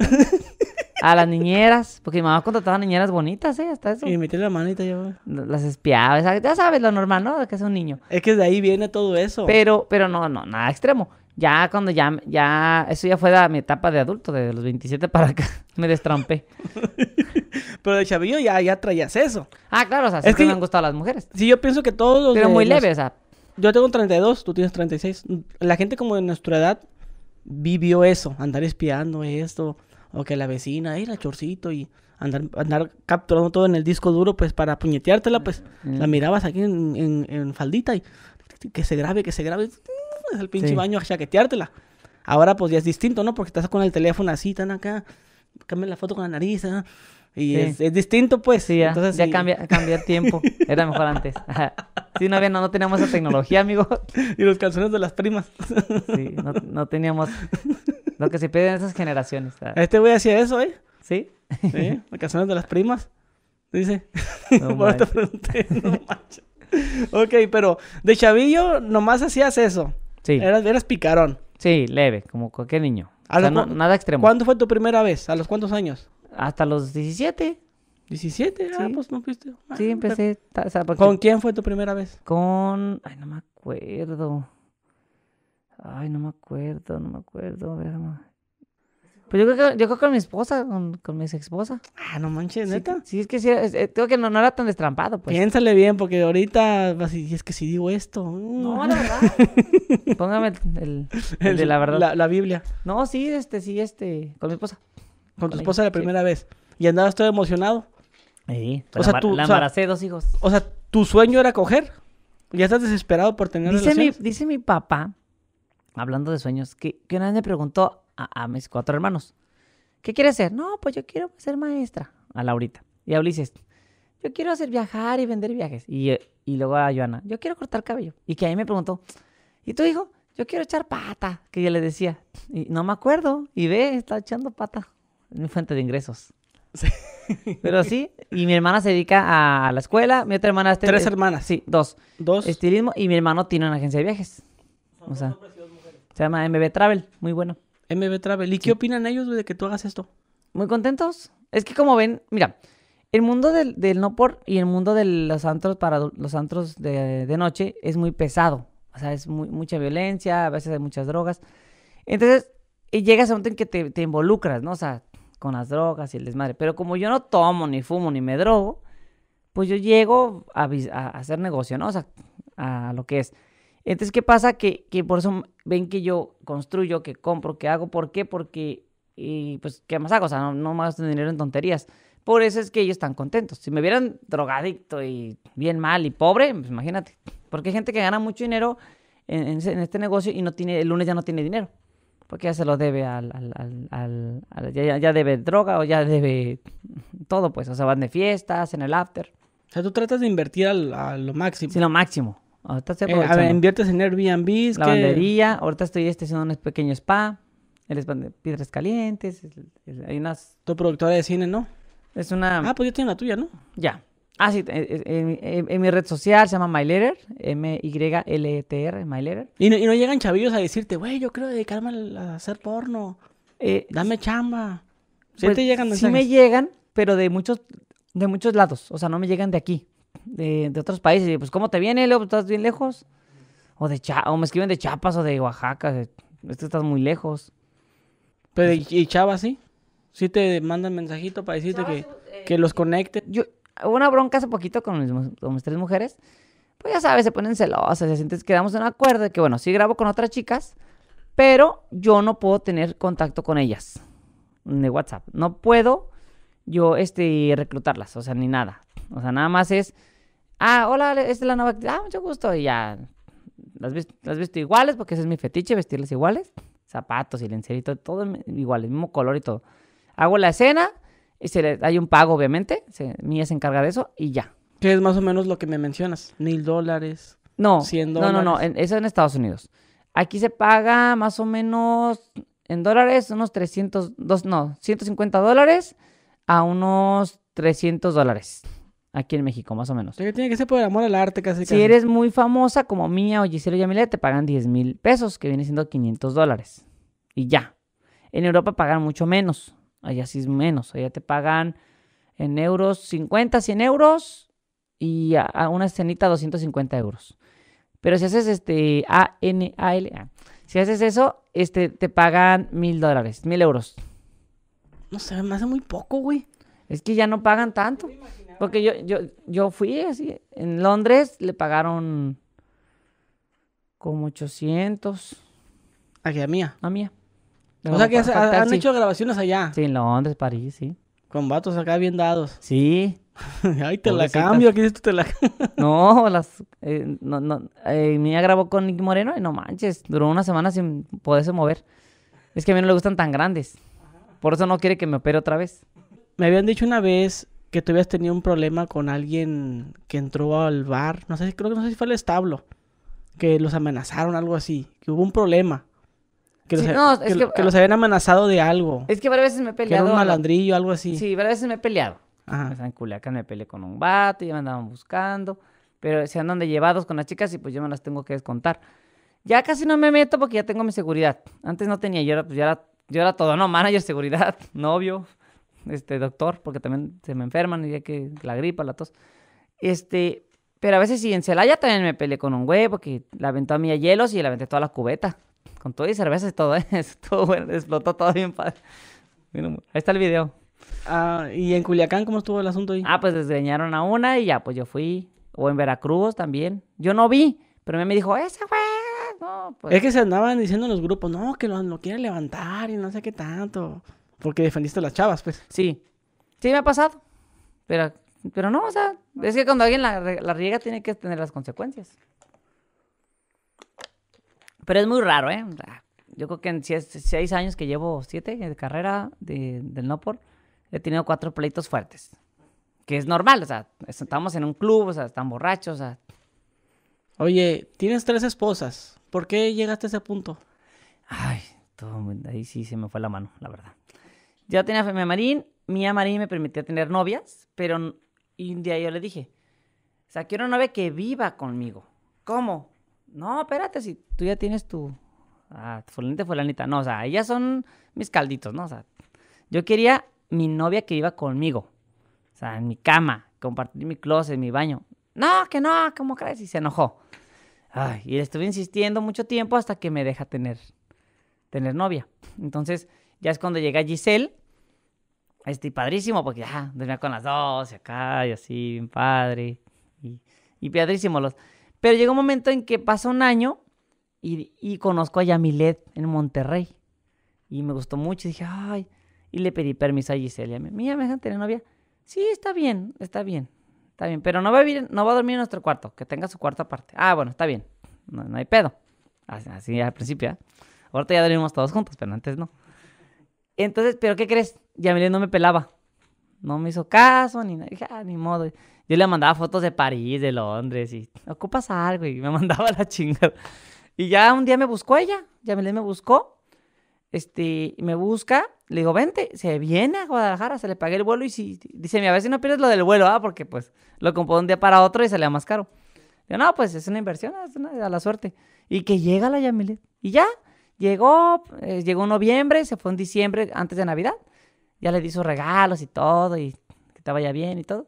a las niñeras, porque mi mamá contrataba niñeras bonitas, ¿eh? Hasta eso. Y metí la manita ya. Las espiaba, ya sabes lo normal, ¿no? De que es un niño. Es que de ahí viene todo eso. Pero, pero no, no, nada extremo. Ya cuando ya, ya, eso ya fue de mi etapa de adulto, de los 27 para acá, me destrampé. pero de chavillo ya, ya traías eso. Ah, claro, o sea, es que me han gustado las mujeres. Sí, yo pienso que todos los Pero muy leve, o sea. Yo tengo 32, tú tienes 36. La gente como de nuestra edad vivió eso, andar espiando esto o que la vecina, era chorcito y andar, andar capturando todo en el disco duro, pues para puñeteártela, pues mm. la mirabas aquí en, faldita y que se grabe, que se grabe, el mm, pinche baño a chaqueteártela. Ahora pues ya es distinto, ¿no? Porque estás con el teléfono así, tan acá, cambia la foto con la nariz, ¿ah? Y es, distinto, pues. ya, Entonces, ya cambia, el tiempo. Era mejor antes. Si no, había, no, no teníamos esa tecnología, amigo. y los calzones de las primas. sí, no, no teníamos lo que se pide en esas generaciones. ¿sabes? Este güey hacía eso, ¿eh? Sí. Sí, vacaciones de las primas. Dice. No te pregunté, no manches. Ok, pero de chavillo nomás hacías eso. Sí. Eras, picarón. Sí, leve, como cualquier niño. nada extremo. ¿Cuándo fue tu primera vez? ¿A los cuántos años? Hasta los 17. 17, ah, pues no fuiste. Ah, sí, empecé. ¿Con quién fue tu primera vez? Con. Ay, no me acuerdo. Ay, no me acuerdo, no me acuerdo. A pues yo creo que, yo creo con mi esposa, con, mi exesposa. Ah, no manches, neta. Sí, es que sí, eh, tengo que no, no, era tan destrampado, pues. Piénsale bien, porque ahorita así, es que si digo esto. No, mm. la verdad. Póngame el, de la verdad. La, Biblia. No, sí, este, sí, este, con mi esposa. Con, tu esposa la primera vez. Y andabas estoy emocionado. Sí, pues o sea, tú, la embaracé dos hijos. O sea, tu sueño era coger. Ya estás desesperado por tener dice Mi, dice mi papá hablando de sueños, que, una vez me preguntó a, mis cuatro hermanos, ¿qué quieres ser? No, pues yo quiero ser maestra, a Laurita. Y a Ulises, yo quiero hacer viajar y vender viajes. Eh, y, luego a Joana, yo quiero cortar cabello. Y que ahí me preguntó, ¿y tu hijo? Yo quiero echar pata, que yo le decía. Y no me acuerdo. Y ve, está echando pata. Es mi fuente de ingresos. Sí. Pero sí, y mi hermana se dedica a la escuela, mi otra hermana... Tres hermanas. Sí, dos. Dos. Estilismo, y mi hermano tiene una agencia de viajes. o sea, se llama MB Travel, muy bueno. MB Travel. ¿Y qué opinan ellos de que tú hagas esto? Muy contentos. Es que como ven, mira, el mundo del, no por y el mundo de los antros para los antros de, noche es muy pesado. O sea, es mucha violencia, a veces hay muchas drogas. Entonces, llegas a un momento en que te, involucras, ¿no? O sea, con las drogas y el desmadre. Pero como yo no tomo, ni fumo, ni me drogo, pues yo llego a hacer negocio, ¿no? O sea, a lo que es. Entonces, ¿qué pasa? Que, que, por eso ven que yo construyo, que compro, que hago. ¿Por qué? Porque, y eh, pues, ¿qué más hago? O sea, no, no más dinero en tonterías. Por eso es que ellos están contentos. Si me vieran drogadicto y bien mal y pobre, pues imagínate. Porque hay gente que gana mucho dinero en, este negocio y no tiene, el lunes ya no tiene dinero. Porque ya se lo debe al... al, al, ya, ya debe droga o ya debe todo, pues. O sea, van de fiestas, en el after. O sea, tú tratas de invertir al, a lo máximo. Sí, lo máximo. Ahorita eh, a ver, inviertes en Airbnb. Lavandería. Ahorita estoy este, haciendo un pequeño spa. El de piedras calientes. hay unas... Tu productora de cine, ¿no? Es una... Ah, pues yo tengo la tuya, ¿no? Ya. Ah, sí. Eh, eh, en, mi red social se llama MyLetter. M-Y-L-E-T-R, MyLetter. ¿Y no, y no llegan chavillos a decirte, güey, yo quiero dedicarme a hacer porno. Dame chamba. Sí pues, te llegan Sí me llegan, pero de muchos, de muchos lados. O sea, no me llegan de aquí de, otros países. pues, ¿cómo te viene? Leo, pues, ¿estás bien lejos? O, de o me escriben de Chiapas o de Oaxaca. esto estás muy lejos. Pero, ¿y, Chava, sí? ¿Sí te mandan mensajito para decirte que, eh, que, los conecte? Yo, una bronca hace poquito con mis, tres mujeres. Pues ya sabes, se ponen celosas. se entonces quedamos en un acuerdo de que, bueno, sí grabo con otras chicas, pero yo no puedo tener contacto con ellas de WhatsApp. No puedo yo este, reclutarlas, o sea, ni nada. O sea, nada más es, ah, hola, esta es la nueva ah, mucho gusto, y ya. Las, las visto iguales, porque ese es mi fetiche, vestirlas iguales. Zapatos y lencerito, todo igual, el mismo color y todo. Hago la escena, y se le, hay un pago, obviamente, Mi Mía se encarga de eso, y ya. Que es más o menos lo que me mencionas, mil dólares, no, cien dólares. No, no, no, eso en Estados Unidos. Aquí se paga más o menos en dólares, unos 300, dos, no, 150 dólares a unos 300 dólares. Aquí en México, más o menos. tiene que ser por el amor al arte, casi. Si eres muy famosa como Mía o y Amelia... te pagan 10 mil pesos, que viene siendo 500 dólares. Y ya. En Europa pagan mucho menos. Allá sí es menos. Allá te pagan en euros 50, 100 euros y a, una escenita 250 euros. Pero si haces este A, A, N, A... si haces eso, este, te pagan mil dólares, mil euros no sé, me hace muy poco, güey. Es que ya no pagan tanto. Porque yo, yo, yo fui así. En Londres le pagaron como 800. ¿A ¿A mía? A mía. o sea que han hecho grabaciones allá. Sí, en Londres, París, sí. Con vatos acá bien dados. Sí. Ay, te la cambio, aquí te la No, las... Eh, no, no, eh, mía grabó con Nicky Moreno y no manches, duró una semana sin poderse mover. Es que a mí no le gustan tan grandes. Por eso no quiere que me opere otra vez. Me habían dicho una vez que tú habías tenido un problema con alguien que entró al bar. No sé, creo que no sé si fue el establo. Que los amenazaron, algo así. Que hubo un problema. Que, los, habían amenazado de algo. Es que varias veces me he peleado. Que era un malandrillo, algo así. Sí, varias veces me he peleado. Ajá. en Culiacán me peleé con un vato, ya me andaban buscando. Pero se andan de llevados con las chicas y pues yo me las tengo que descontar. Ya casi no me meto porque ya tengo mi seguridad. Antes no tenía, yo pues ya era yo era todo, no, manager, seguridad, novio, este, doctor, porque también se me enferman y ya que la gripa, la tos. Este, pero a veces sí, en Celaya también me peleé con un güey porque la aventó a mí a hielos y le aventé toda la cubeta. Con todo y cerveza y todo, ¿eh? Estuvo bueno, explotó todo bien padre. ahí está el video. Ah, ¿y en Culiacán cómo estuvo el asunto ahí? Ah, pues desgreñaron a una y ya, pues yo fui. O en Veracruz también. Yo no vi, pero me dijo, esa güey pues. Es que se andaban diciendo en los grupos, no, que lo, quieren levantar y no sé qué tanto. Porque defendiste a las chavas, pues. Sí. Sí, me ha pasado. Pero, pero no, o sea, es que cuando alguien la, riega tiene que tener las consecuencias. Pero es muy raro, ¿eh? Yo creo que en seis, años que llevo, siete de carrera de, del por he tenido cuatro pleitos fuertes. Que es normal, o sea, estamos en un club, o sea, están borrachos, o sea. Oye, tienes tres esposas. ¿Por qué llegaste a ese punto? Ay, ahí sí se me fue la mano, la verdad. Ya tenía Femia Marín, Mía Marín me permitía tener novias, pero India un día yo le dije, o sea, quiero una novia que viva conmigo. ¿Cómo? No, espérate, si tú ya tienes tu... Ah, fulanita, fulanita. No, o sea, ellas son mis calditos, ¿no? O sea, yo quería mi novia que viva conmigo. O sea, en mi cama, compartir mi closet, mi baño. No, que no, ¿cómo crees? Y se enojó y le estuve insistiendo mucho tiempo hasta que me deja tener, tener novia. Entonces, ya es cuando llega Giselle. estoy padrísimo, porque ya dormía con las dos y acá y así, bien padre. Y, y padrísimo los. Pero llegó un momento en que pasa un año y, y conozco a Yamilet en Monterrey. Y me gustó mucho. Y dije, ay. Y le pedí permiso a Giselle. Y a mí, mira, me dejan tener novia. Sí, está bien, está bien. Está bien, pero no va a vivir, no va a dormir en nuestro cuarto, que tenga su cuarto aparte. Ah, bueno, está bien. No, hay pedo. Así, al principio, ¿eh? Ahorita ya dormimos todos juntos, pero antes no. Entonces, ¿pero qué crees? Yamile no me pelaba. No me hizo caso, ni nada, ah, ni modo. Yo le mandaba fotos de París, de Londres, y ocupas algo, y me mandaba la chingada. Y ya un día me buscó ella, Yamile me buscó, este, me busca, le digo, vente, se viene a Guadalajara, se le pagué el vuelo y si, dice, a ver si no pierdes lo del vuelo, ah, porque pues lo compró un día para otro y sale más caro. Yo, no, pues es una inversión, es una, a la suerte. Y que llega la Yamilet. Y ya, llegó, eh, llegó en noviembre, se fue en diciembre, antes de Navidad. Ya le di sus regalos y todo, y que te vaya bien y todo.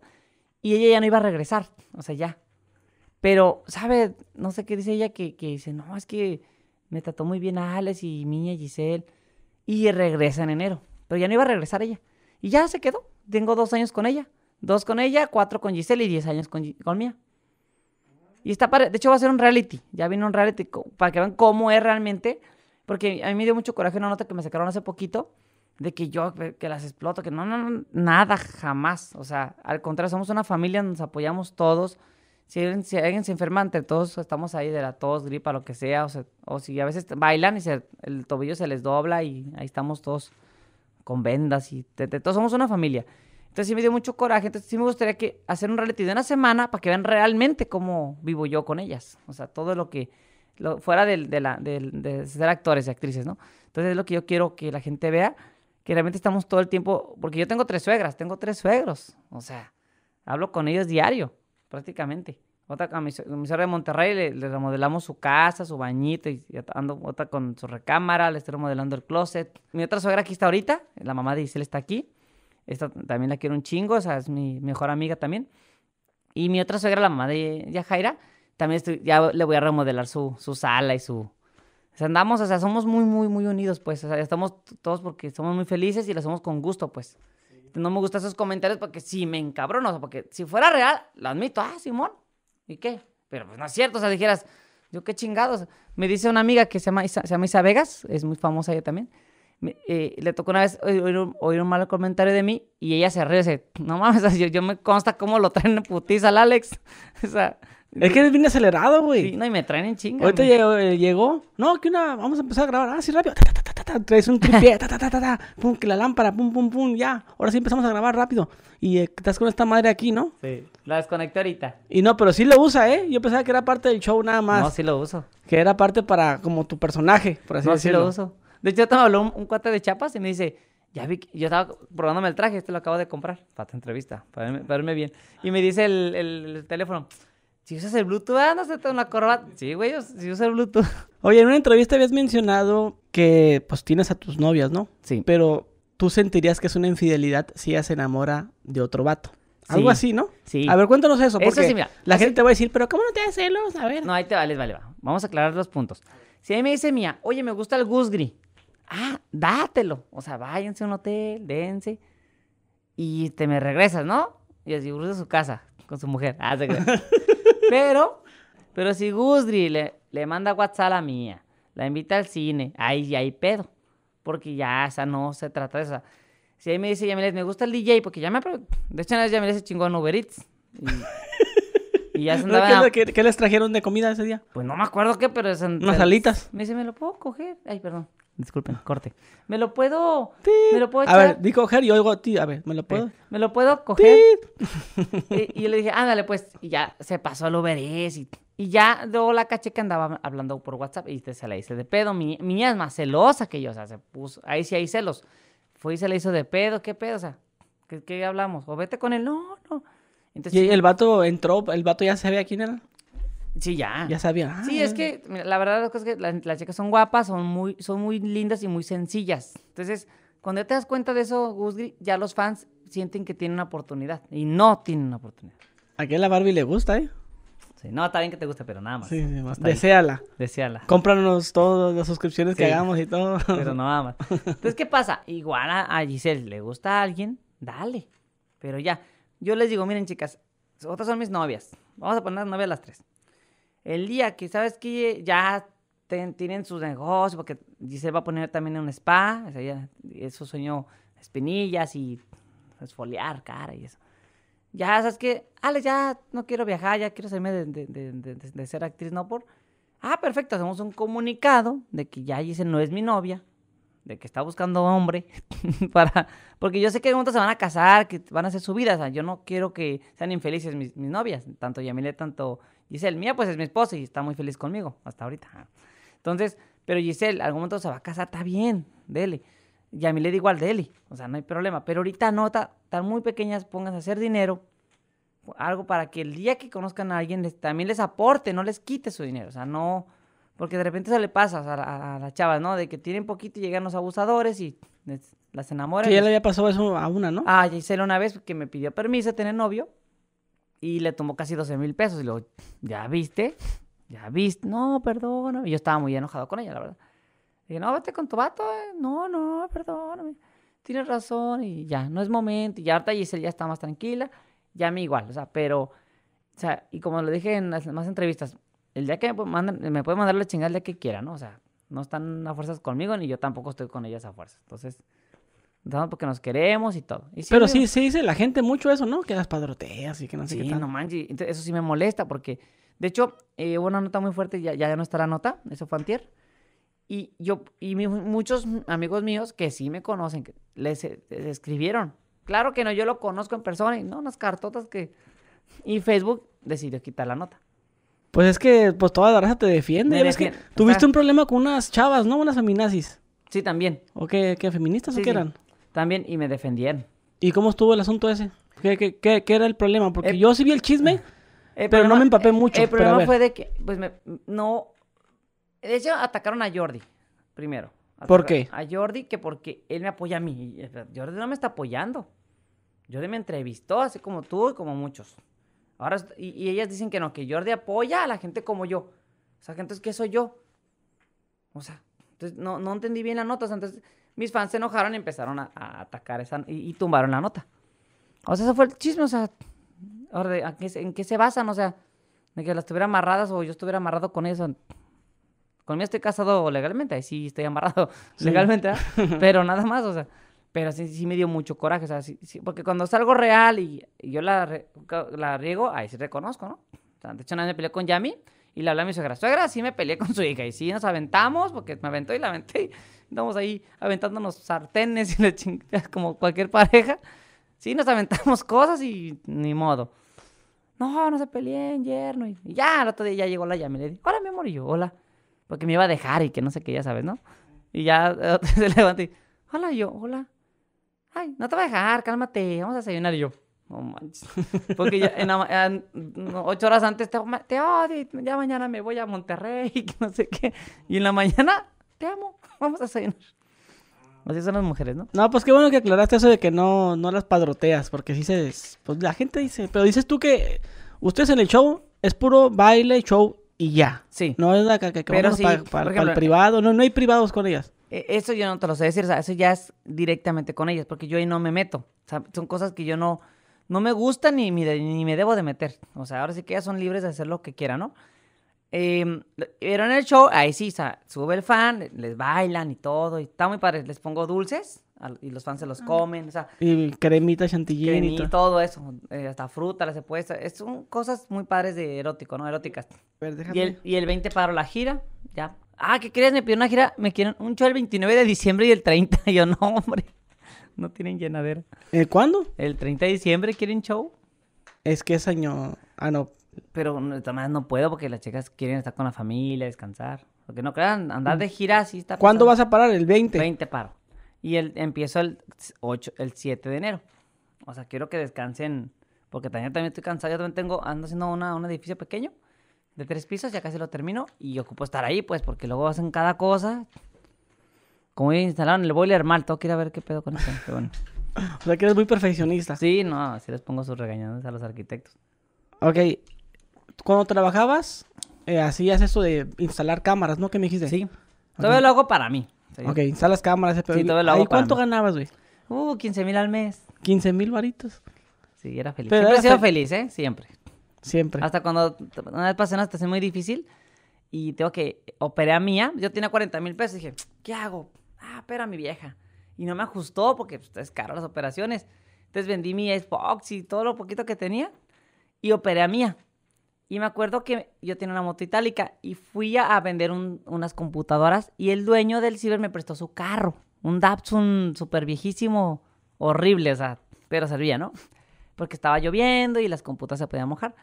Y ella ya no iba a regresar, o sea, ya. Pero, ¿sabe? No sé qué dice ella, que, que dice, no, es que me trató muy bien a Alex y Miña Giselle. Y regresa en enero. Pero ya no iba a regresar ella. Y ya se quedó. Tengo dos años con ella. Dos con ella, cuatro con Giselle y diez años con, con Mía. Y está para, de hecho va a ser un reality. Ya vino un reality para que vean cómo es realmente. Porque a mí me dio mucho coraje una nota que me sacaron hace poquito de que yo, que las exploto, que no, no, no, nada, jamás. O sea, al contrario, somos una familia, nos apoyamos todos. Si alguien, se enferma, entre todos estamos ahí de la tos, gripa, lo que sea, o, o si a veces bailan y el tobillo se les dobla y ahí estamos todos con vendas y todos somos una familia. Entonces sí me dio mucho coraje, entonces sí me gustaría que hacer un reality de una semana para que vean realmente cómo vivo yo con ellas. O sea, todo lo que, fuera de, de, la, de ser actores y actrices, ¿no? Entonces es lo que yo quiero que la gente vea, que realmente estamos todo el tiempo, porque yo tengo tres suegras, tengo tres suegros, o sea, hablo con ellos diario prácticamente. Otra suegra de Monterrey le, remodelamos su casa, su bañito, y, ando otra con su recámara, le estoy remodelando el closet. Mi otra suegra aquí está ahorita, la mamá de Isel está aquí. Esta también la quiero un chingo, o sea, es mi mejor amiga también. Y mi otra suegra, la mamá de Jaira también estoy, ya le voy a remodelar su, su sala y su, o sea, andamos, o sea, somos muy, muy, muy unidos, pues. O sea, estamos todos porque somos muy felices y lo hacemos con gusto, pues no me gustan esos comentarios porque sí me encabrono. O sea, porque si fuera real, lo admito. Ah, Simón. ¿Y qué? Pero pues no es cierto. O sea, dijeras, yo qué chingados. Me dice una amiga que se llama Isa, se Vegas, es muy famosa ella también. Eh, le tocó una vez oír un, oír mal comentario de mí y ella se ríe. Dice, no mames, yo, me consta cómo lo traen putiza al Alex. o sea, es que eres bien acelerado, güey. Sí, no, y me traen en chinga. Ahorita llegó, eh, llegó, No, que una. Vamos a empezar a grabar. Ah, rápido. Traes un tripié. ta, ta, ta, ta, Pum, que la lámpara. Pum, pum, pum. Ya. Ahora sí empezamos a grabar rápido. Y eh, estás con esta madre aquí, ¿no? Sí. La desconecté ahorita. Y no, pero sí lo usa, ¿eh? Yo pensaba que era parte del show nada más. No, sí lo uso. Que era parte para como tu personaje, por así decirlo. No, sí lo uso. De hecho, me habló un, cuate de Chapas y me dice ya vi que yo estaba probándome el traje, este lo acabo de comprar para tu entrevista, para verme, bien. Y me dice el, el, teléfono, si usas el Bluetooth, ándate ah, una corbata. Sí, güey, si usas el Bluetooth. Oye, en una entrevista habías mencionado que pues tienes a tus novias, ¿no? Sí. Pero tú sentirías que es una infidelidad si ella se enamora de otro vato. Algo así, ¿no? Sí. A ver, cuéntanos eso, porque sí, mira, la gente te va a decir, pero ¿cómo no te da celos? A ver. No, ahí te vale, vale, va. Vamos a aclarar los puntos. Si a mí me dice mía, oye, me gusta el Gusgri. Ah, dátelo. O sea, váyanse a un hotel, dense. Y te me regresas, ¿no? Y así usa su casa con su mujer. Ah, se Pero, pero si Guzri le, le manda WhatsApp a la mía, la invita al cine, ahí ya hay pedo. Porque ya, esa no se trata de esa. Si ahí me dice ya me gusta el DJ, porque ya me. De hecho, una vez Yamilet chingón chingó Y, ya se andaba. ¿Qué, les trajeron de comida ese día? Pues no me acuerdo qué, pero. Unas alitas. Me dice, ¿me lo puedo coger? Ay, perdón. Disculpen, corte. ¿Me lo puedo. ¿Me lo puedo echar? A ver, di coger y oigo a ti. A ver, ¿me lo puedo? ¿Me lo puedo coger? Y, yo le dije, ándale, pues. Y ya se pasó al Uber y, y ya luego la caché que andaba hablando por WhatsApp y se la hice de pedo. Mi, niña es más celosa que yo, o sea, se puso. Ahí sí hay celos. Fue y se la hizo de pedo, ¿qué pedo? O sea, ¿qué, hablamos? O vete con él, no, no. Entonces, y el vato entró, el vato ya sabía quién era. Sí, ya. Ya sabía. sí, es que la verdad es que las, chicas son guapas, son muy, son muy lindas y muy sencillas. Entonces, cuando ya te das cuenta de eso, Gusgri, ya los fans sienten que tienen una oportunidad y no tienen una oportunidad. ¿A qué la Barbie le gusta, ¿eh? Sí, no, está bien que te guste, pero nada más. Sí, sí, más Deseala. Deseala. Cómpranos todas las suscripciones que hagamos y todo. Pero nada más. Entonces, ¿qué pasa? Igual a, Giselle le gusta a alguien, dale. Pero ya, yo les digo, miren, chicas, otras son mis novias. Vamos a poner novias las tres. El día que, ¿sabes que Ya tienen sus negocios, porque Giselle va a poner también un spa, ya, eso sueño espinillas y pues, esfoliar cara y eso. Ya, ¿sabes que Ale, ya no quiero viajar, ya quiero salirme de, de, de, ser actriz, no por... Ah, perfecto, hacemos un comunicado de que ya dice, no es mi novia, de que está buscando hombre para porque yo sé que juntos se van a casar que van a hacer su vida o sea yo no quiero que sean infelices mis, mis novias tanto Yamile tanto Giselle, mía pues es mi esposa y está muy feliz conmigo hasta ahorita. Entonces, pero Giselle, algún momento se va a casar, está bien, dele. Y a mí le da igual, dele. O sea, no hay problema. Pero ahorita no, tan muy pequeñas, pongas a hacer dinero. Algo para que el día que conozcan a alguien también les aporte, no les quite su dinero. O sea, no, porque de repente eso le pasa a, las chavas, ¿no? De que tienen poquito y llegan los abusadores y las enamoran. Que ya le había pasado eso a una, ¿no? Ah, Giselle una vez que me pidió permiso tener novio y le tomó casi 12 mil pesos. Y luego, ¿ya viste? ¿Ya viste? No, perdóname. Y yo estaba muy enojado con ella, la verdad. Dije, no, vete con tu vato. Eh. No, no, perdóname. Tienes razón y ya, no es momento. Y ya ahorita Giselle ya está más tranquila. Ya me igual, o sea, pero... O sea, y como lo dije en las demás entrevistas, el día que me, manden, me puede mandar la chingada el día que quieran, ¿no? O sea, no están a fuerzas conmigo ni yo tampoco estoy con ellas a fuerzas. Entonces porque nos queremos y todo. Pero sí, pero sí, se dice la gente mucho eso, ¿no? Que las padroteas y que no sé qué tal. no manches. eso sí me molesta porque, de hecho, eh, hubo una nota muy fuerte, ya, ya no está la nota, eso fue antier. Y yo, y muchos amigos míos que sí me conocen, eh, les, escribieron. Claro que no, yo lo conozco en persona y no, unas cartotas que... Y Facebook decidió quitar la nota. Pues es que, pues toda la raza te defiende. Es que tuviste un problema con unas chavas, ¿no? Unas feminazis. Sí, también. ¿O qué, qué feministas o qué eran? también y me defendían. ¿Y cómo estuvo el asunto ese? ¿Qué, era el problema? Porque eh, yo sí vi el chisme, eh, pero no me empapé eh, mucho. El, problema fue de que, pues, no... De hecho, atacaron a Jordi primero. ¿Por qué? A Jordi, que porque él me apoya a mí. Jordi no me está apoyando. Jordi me entrevistó, así como tú y como muchos. Ahora, y, ellas dicen que no, que Jordi apoya a la gente como yo. O sea, que entonces, ¿qué soy yo? O sea, entonces, no, no entendí bien las notas, entonces, mis fans se enojaron y empezaron a, atacar esa, y, tumbaron la nota. O sea, eso fue el chisme, o sea, ¿en qué, se basan? O sea, de que las tuviera amarradas o yo estuviera amarrado con eso. Conmigo estoy casado legalmente, ahí sí estoy amarrado legalmente, pero nada más, o sea. Pero sí, sí me dio mucho coraje, o sea, sí, porque cuando salgo real y, yo la, la riego, ahí sí reconozco, ¿no? de hecho, una vez me peleé con Yami, y le hablé a mi suegra, suegra, sí me peleé con su hija. Y sí, nos aventamos, porque me aventó y la aventé. Estamos ahí aventándonos sartenes y le chingada, como cualquier pareja. Sí, nos aventamos cosas y ni modo. No, no se en yerno. Y ya, al otro día ya llegó la llama le dije, hola, mi amor, y yo, hola. Porque me iba a dejar y que no sé qué, ya sabes, ¿no? Y ya se levantó y, hola, yo, hola. Ay, no te voy a dejar, cálmate, vamos a desayunar. yo, no Porque ya ocho horas antes te, odio, ya mañana me voy a Monterrey, y no sé qué. Y en la mañana, te amo, vamos a cenar. Así son las mujeres, ¿no? No, pues qué bueno que aclaraste eso de que no, no las padroteas, porque si se... Pues la gente dice, pero dices tú que ustedes en el show es puro baile, show y ya. Sí. No es la que, para, el privado, no, no hay privados con ellas. E, eso yo no te lo sé decir, eso ya es directamente con ellas, porque yo ahí no me meto. O sea, son cosas que yo no no me gusta ni, ni, me debo de meter. O sea, ahora sí que ya son libres de hacer lo que quieran, ¿no? Em, pero en el show, ahí sí, o sea, sube el fan, les bailan y todo, y está muy padre. Les pongo dulces y los fans se los comen, o sea. Y cremita chantilly. y todo eso, eh, hasta fruta las he puesto. Es cosas muy padres de erótico, ¿no? Eróticas. y, el, y el 20 paro la gira, ya. Ah, ¿qué crees? Me pidieron una gira, me quieren un show el 29 de diciembre y el 30. yo, no, hombre no tienen llenadera. Eh, ¿Cuándo? El 30 de diciembre quieren show. Es que es año. Ah, no. Pero además no puedo porque las chicas quieren estar con la familia, descansar. Porque no crean, andar de gira así está. ¿Cuándo vas a parar? El 20. 20 paro. Y el, empiezo el 8, el 7 de enero. O sea, quiero que descansen. Porque también, también estoy cansado. Yo también tengo, ando haciendo una, un edificio pequeño de tres pisos, ya casi lo termino. Y ocupo estar ahí, pues, porque luego hacen cada cosa. Como ya instalaron el boiler mal, tengo que ir a ver qué pedo con eso. o sea que eres muy perfeccionista. Sí, no, así les pongo sus regañones a los arquitectos. Ok. Cuando trabajabas, eh, hacías eso de instalar cámaras, ¿no? ¿Qué me dijiste? Sí. Todavía lo hago para mí. Ok, instalas cámaras. Pero sí, todavía lo hago ¿Y cuánto ganabas, güey? Uh, 15 mil al mes. 15 mil varitos. Sí, era feliz. Pero Siempre he sido feliz, ¿eh? Siempre. Siempre. Hasta cuando una vez pasé una situación muy difícil y tengo que operar a mía, yo tenía 40 mil pesos y dije, ¿qué hago? Ah, pero a mi vieja. Y no me ajustó porque pues, es caro las operaciones. Entonces vendí mi Xbox y todo lo poquito que tenía y operé a mía. Y me acuerdo que yo tenía una moto itálica y fui a, vender unas computadoras y el dueño del ciber me prestó su carro, un Datsun súper viejísimo, horrible, o sea, pero servía, ¿no? Porque estaba lloviendo y las computadoras se podían mojar.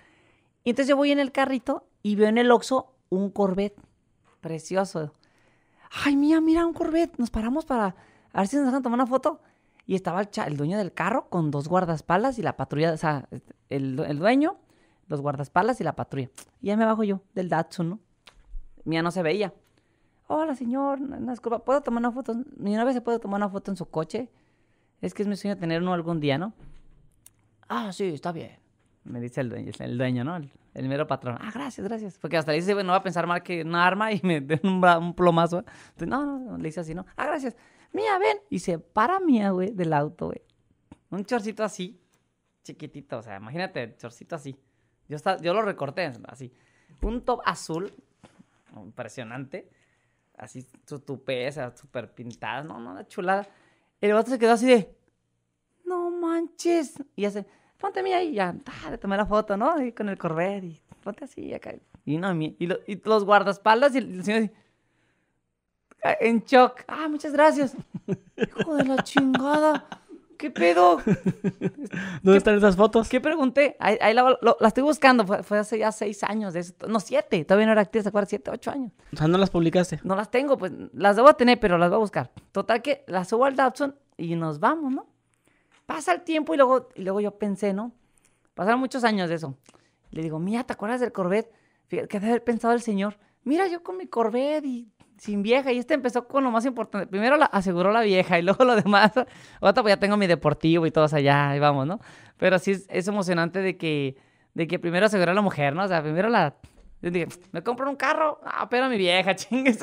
Y entonces yo voy en el carrito y veo en el Oxxo un Corvette precioso ay, mía, mira un Corvette, nos paramos para a ver si nos dejan tomar una foto. Y estaba el, el dueño del carro con dos palas y la patrulla, o sea, el, dueño, los palas y la patrulla. Y ya me bajo yo del Datsun, ¿no? Mía no se veía. Hola, señor, no, disculpa, ¿puedo tomar una foto? Ni una vez se puede tomar una foto en su coche. Es que es mi sueño tener uno algún día, ¿no? Ah, sí, está bien. Me dice el dueño, el dueño ¿no? El, mero patrón. Ah, gracias, gracias. Porque hasta le dice, bueno, no va a pensar mal que una arma y me den un, plomazo. no, no, le dice así, ¿no? Ah, gracias. Mía, ven. Y se para mía, güey, del auto, güey. Un chorcito así, chiquitito. O sea, imagínate, chorcito así. Yo, está, yo lo recorté así. Un top azul, impresionante. Así, su tupeza, súper pintada. No, no, chulada. El vato se quedó así de, no manches. Y hace ponte mía ahí, ya, ah, de tomar tomé la foto, ¿no? Ahí con el correr y ponte así acá. Y no, y, y los guardaespaldas y el señor dice ah, en shock. Ah, muchas gracias. Hijo de la chingada. ¿Qué pedo? ¿Dónde están esas fotos? ¿Qué pregunté? Ahí, la, estoy buscando. Fue, hace ya seis años No, siete. Todavía no era actriz, ¿te acuerdas? Siete, ocho años. O sea, no las publicaste. No las tengo, pues las debo tener, pero las voy a buscar. Total que las subo al Datsun y nos vamos, ¿no? Pasa el tiempo y luego, y luego yo pensé, ¿no? Pasaron muchos años de eso. Le digo, mira, ¿te acuerdas del Corvette? Fíjate que debe haber pensado el señor, mira, yo con mi Corvette y sin vieja. Y este empezó con lo más importante. Primero la aseguró la vieja y luego lo demás. Ahora pues, ya tengo mi deportivo y todos allá y vamos, ¿no? Pero sí es, emocionante de que, de que primero aseguró a la mujer, ¿no? O sea, primero la... me compro un carro, ah, pero mi vieja, chingues.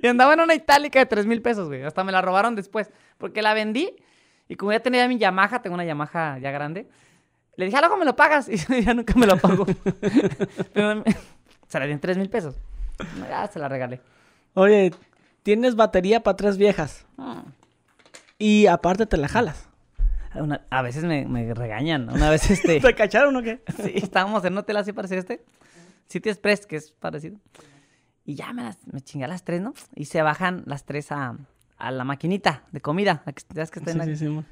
Y andaba en una itálica de 3 mil pesos, güey. Hasta me la robaron después. Porque la vendí y como ya tenía mi Yamaha, tengo una Yamaha ya grande, le dije, algo ah, me lo pagas. Y ya nunca me lo pago. se la di en 3 mil pesos. Ya se la regalé. Oye, tienes batería para tres viejas. Ah. Y aparte te la jalas. a veces me, regañan. Una vez este. ¿Te cacharon o qué? sí, estábamos en un hotel así parecido este. City Express, que es parecido. Y ya me, las, me a las tres, ¿no? Y se bajan las tres a, a la maquinita de comida. Que, que está en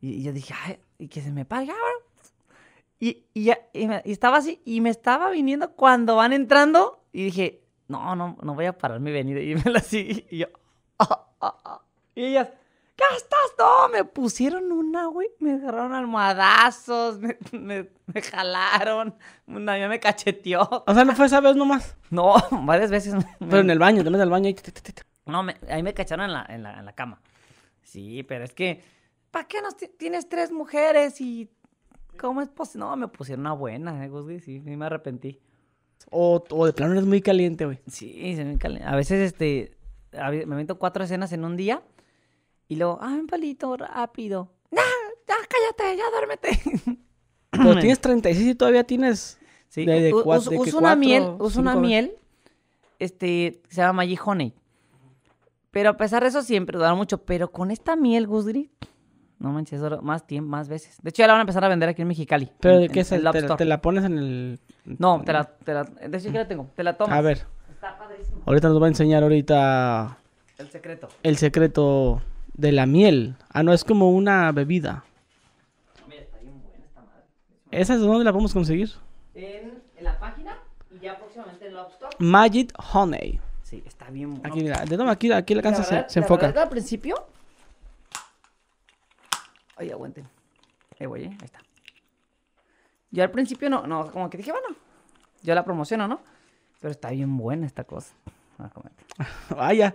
y, y, yo dije, ay, y que se me pague Y, y, y, estaba así, y me estaba viniendo cuando van entrando, y dije, no, no, no voy a parar mi venida. Y me la así, y yo, ah, ah, ah". y ellas, ¿qué estás? No, me pusieron una, güey, me agarraron almohadazos, me, me, jalaron, una me cacheteó. O sea, no fue esa vez nomás. No, varias veces. Pero en el baño, también en el baño. Ahí, no, me, ahí me cacharon en la, en la, cama. Sí, pero es que, ¿para qué no tienes tres mujeres y cómo es posible? No, me pusieron una buena, eh, sí, sí, me arrepentí. O, o de plano eres muy caliente, güey. Sí, se muy caliente. A veces, este, me meto cuatro escenas en un día y luego, ah, un palito, rápido. ¡Nah! ¡Ya, cállate! ¡Ya, duérmete! Pero tienes 36 y todavía tienes... Sí, de, una miel, uso una miel, este, se llama Magic pero a pesar de eso, siempre dudaron mucho. Pero con esta miel Guzri no manches, más tiempo, más veces. De hecho, ya la van a empezar a vender aquí en Mexicali. ¿Pero de qué es? El, te, te, la pones en el...? No, te la... Te la de hecho, que la tengo. Te la tomas. A ver. Está padrísimo. Ahorita nos va a enseñar ahorita... El secreto. El secreto de la miel. Ah, no, es como una bebida. Mira, está bien buena esta madre. ¿Esa es dónde la podemos conseguir? En, la página y ya próximamente en Lobstop. Magic Honey. Sí, está bien bueno. Aquí, mira, de nuevo aquí, aquí la cansa, se, se enfoca. Verdad, al principio. Oye, aguanten. Ahí voy, eh, ahí está. Yo al principio no, no, como que dije, bueno, yo la promociono, ¿no? Pero está bien buena esta cosa. Ah, Vaya.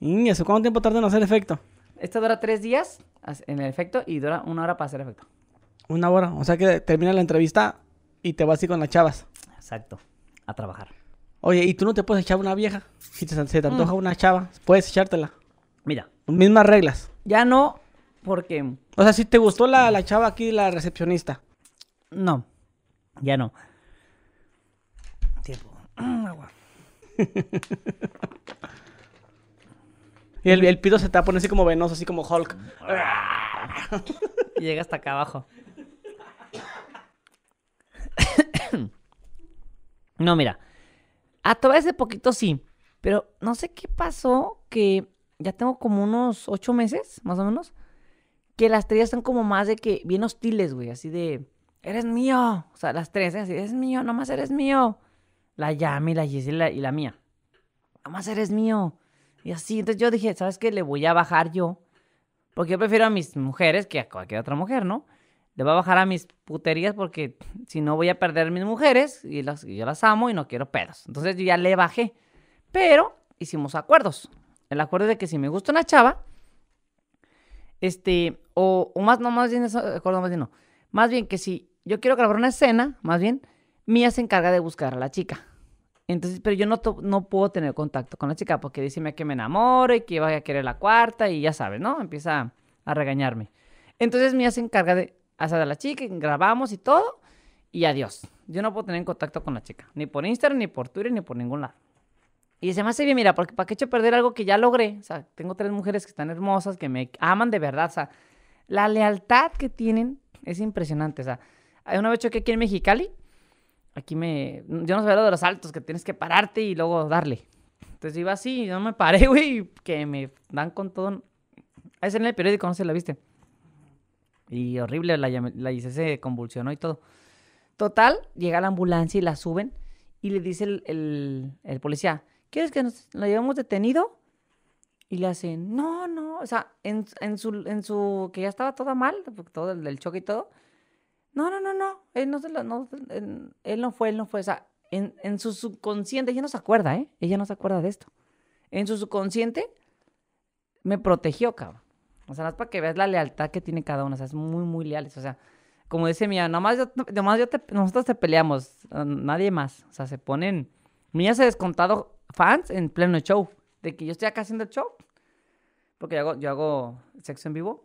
¿Y eso cuánto tiempo tarda en hacer efecto? Esta dura tres días en el efecto y dura una hora para hacer efecto. Una hora, o sea que termina la entrevista y te vas así con las chavas. Exacto, a trabajar. Oye, ¿y tú no te puedes echar una vieja? Si te, se antoja mm. una chava, puedes echártela. Mira. Mismas reglas. Ya no, porque... O sea, si te gustó la, chava aquí, la recepcionista. No, ya no. Tiempo. Mm, agua. Y el, el pito se te pone así como venoso, así como Hulk. Y llega hasta acá abajo. No, mira. A través de poquito sí, pero no sé qué pasó que ya tengo como unos ocho meses, más o menos, que las tres están como más de que bien hostiles, güey, así de, eres mío. O sea, las tres, ¿eh? así, eres mío, nomás eres mío. La Yami, la Gisela y la mía. Nomás eres mío. Y así, entonces yo dije, ¿sabes qué? Le voy a bajar yo. Porque yo prefiero a mis mujeres que a cualquier otra mujer, ¿no? le voy a bajar a mis puterías porque si no voy a perder mis mujeres y, yo las amo y no quiero pedos. Entonces yo ya le bajé. Pero hicimos acuerdos. El acuerdo de que si me gusta una chava, este, o, más, no, más bien, acuerdo, más bien, no. Más bien que si yo quiero grabar una escena, más bien, Mía se encarga de buscar a la chica. Entonces, pero yo no, no puedo tener contacto con la chica porque dice que me enamore y que vaya a querer la cuarta y ya sabes, ¿no? Empieza a regañarme. Entonces Mía se encarga de hasta la chica, grabamos y todo, y adiós. Yo no puedo tener contacto con la chica, ni por Instagram, ni por Twitter, ni por ningún lado. Y se me hace bien, mira, porque ¿para qué he hecho perder algo que ya logré? O sea, tengo tres mujeres que están hermosas, que me aman de verdad. O sea, la lealtad que tienen es impresionante. O sea, hay una vez que aquí en Mexicali, aquí me... Yo no sabía lo de los saltos, que tienes que pararte y luego darle. Entonces iba así, no me paré, güey, que me dan con todo. Es en el periódico, no sé la viste. Y horrible, la, la se convulsionó y todo. Total, llega la ambulancia y la suben y le dice el, policía, ¿quieres que nos la llevemos detenido? Y le hace, no, no, o sea, en, su, en su, que ya estaba toda mal, todo el, choque y todo. No, no, no, no, él no, se él no fue, él no fue, o sea, en, en su subconsciente, ella no se acuerda, ¿eh? Ella no se acuerda de esto. En su subconsciente me protegió, cabrón. O sea, no es para que veas la lealtad que tiene cada uno. O sea, es muy, muy leales. O sea, como dice Mía, nomás, yo, nomás yo te, nosotros te peleamos. Nadie más. O sea, se ponen. Mía se ha descontado fans en pleno show. De que yo estoy acá haciendo el show. Porque yo hago, yo hago sexo en vivo.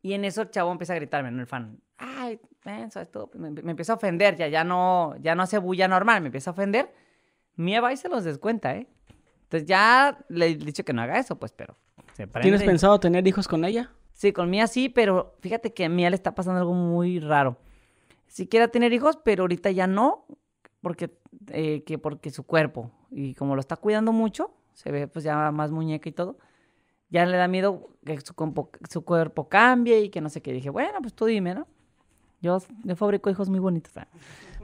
Y en eso el chavo empieza a gritarme, no el fan. Ay, eso ¿sabes todo? Me, empieza a ofender, ya, ya, no, ya no hace bulla normal, me empieza a ofender. Mía va y se los descuenta, ¿eh? Entonces ya le he dicho que no haga eso, pues, pero ¿Tienes pensado tener hijos con ella? Sí, con Mía sí, pero fíjate que a Mía le está pasando algo muy raro. Si quiera tener hijos, pero ahorita ya no, porque, eh, que porque su cuerpo, y como lo está cuidando mucho, se ve pues ya más muñeca y todo, ya le da miedo que su, cuerpo cambie y que no sé qué. dije, bueno, pues tú dime, ¿no? Yo, le fabrico hijos muy bonitos. ¿sabes?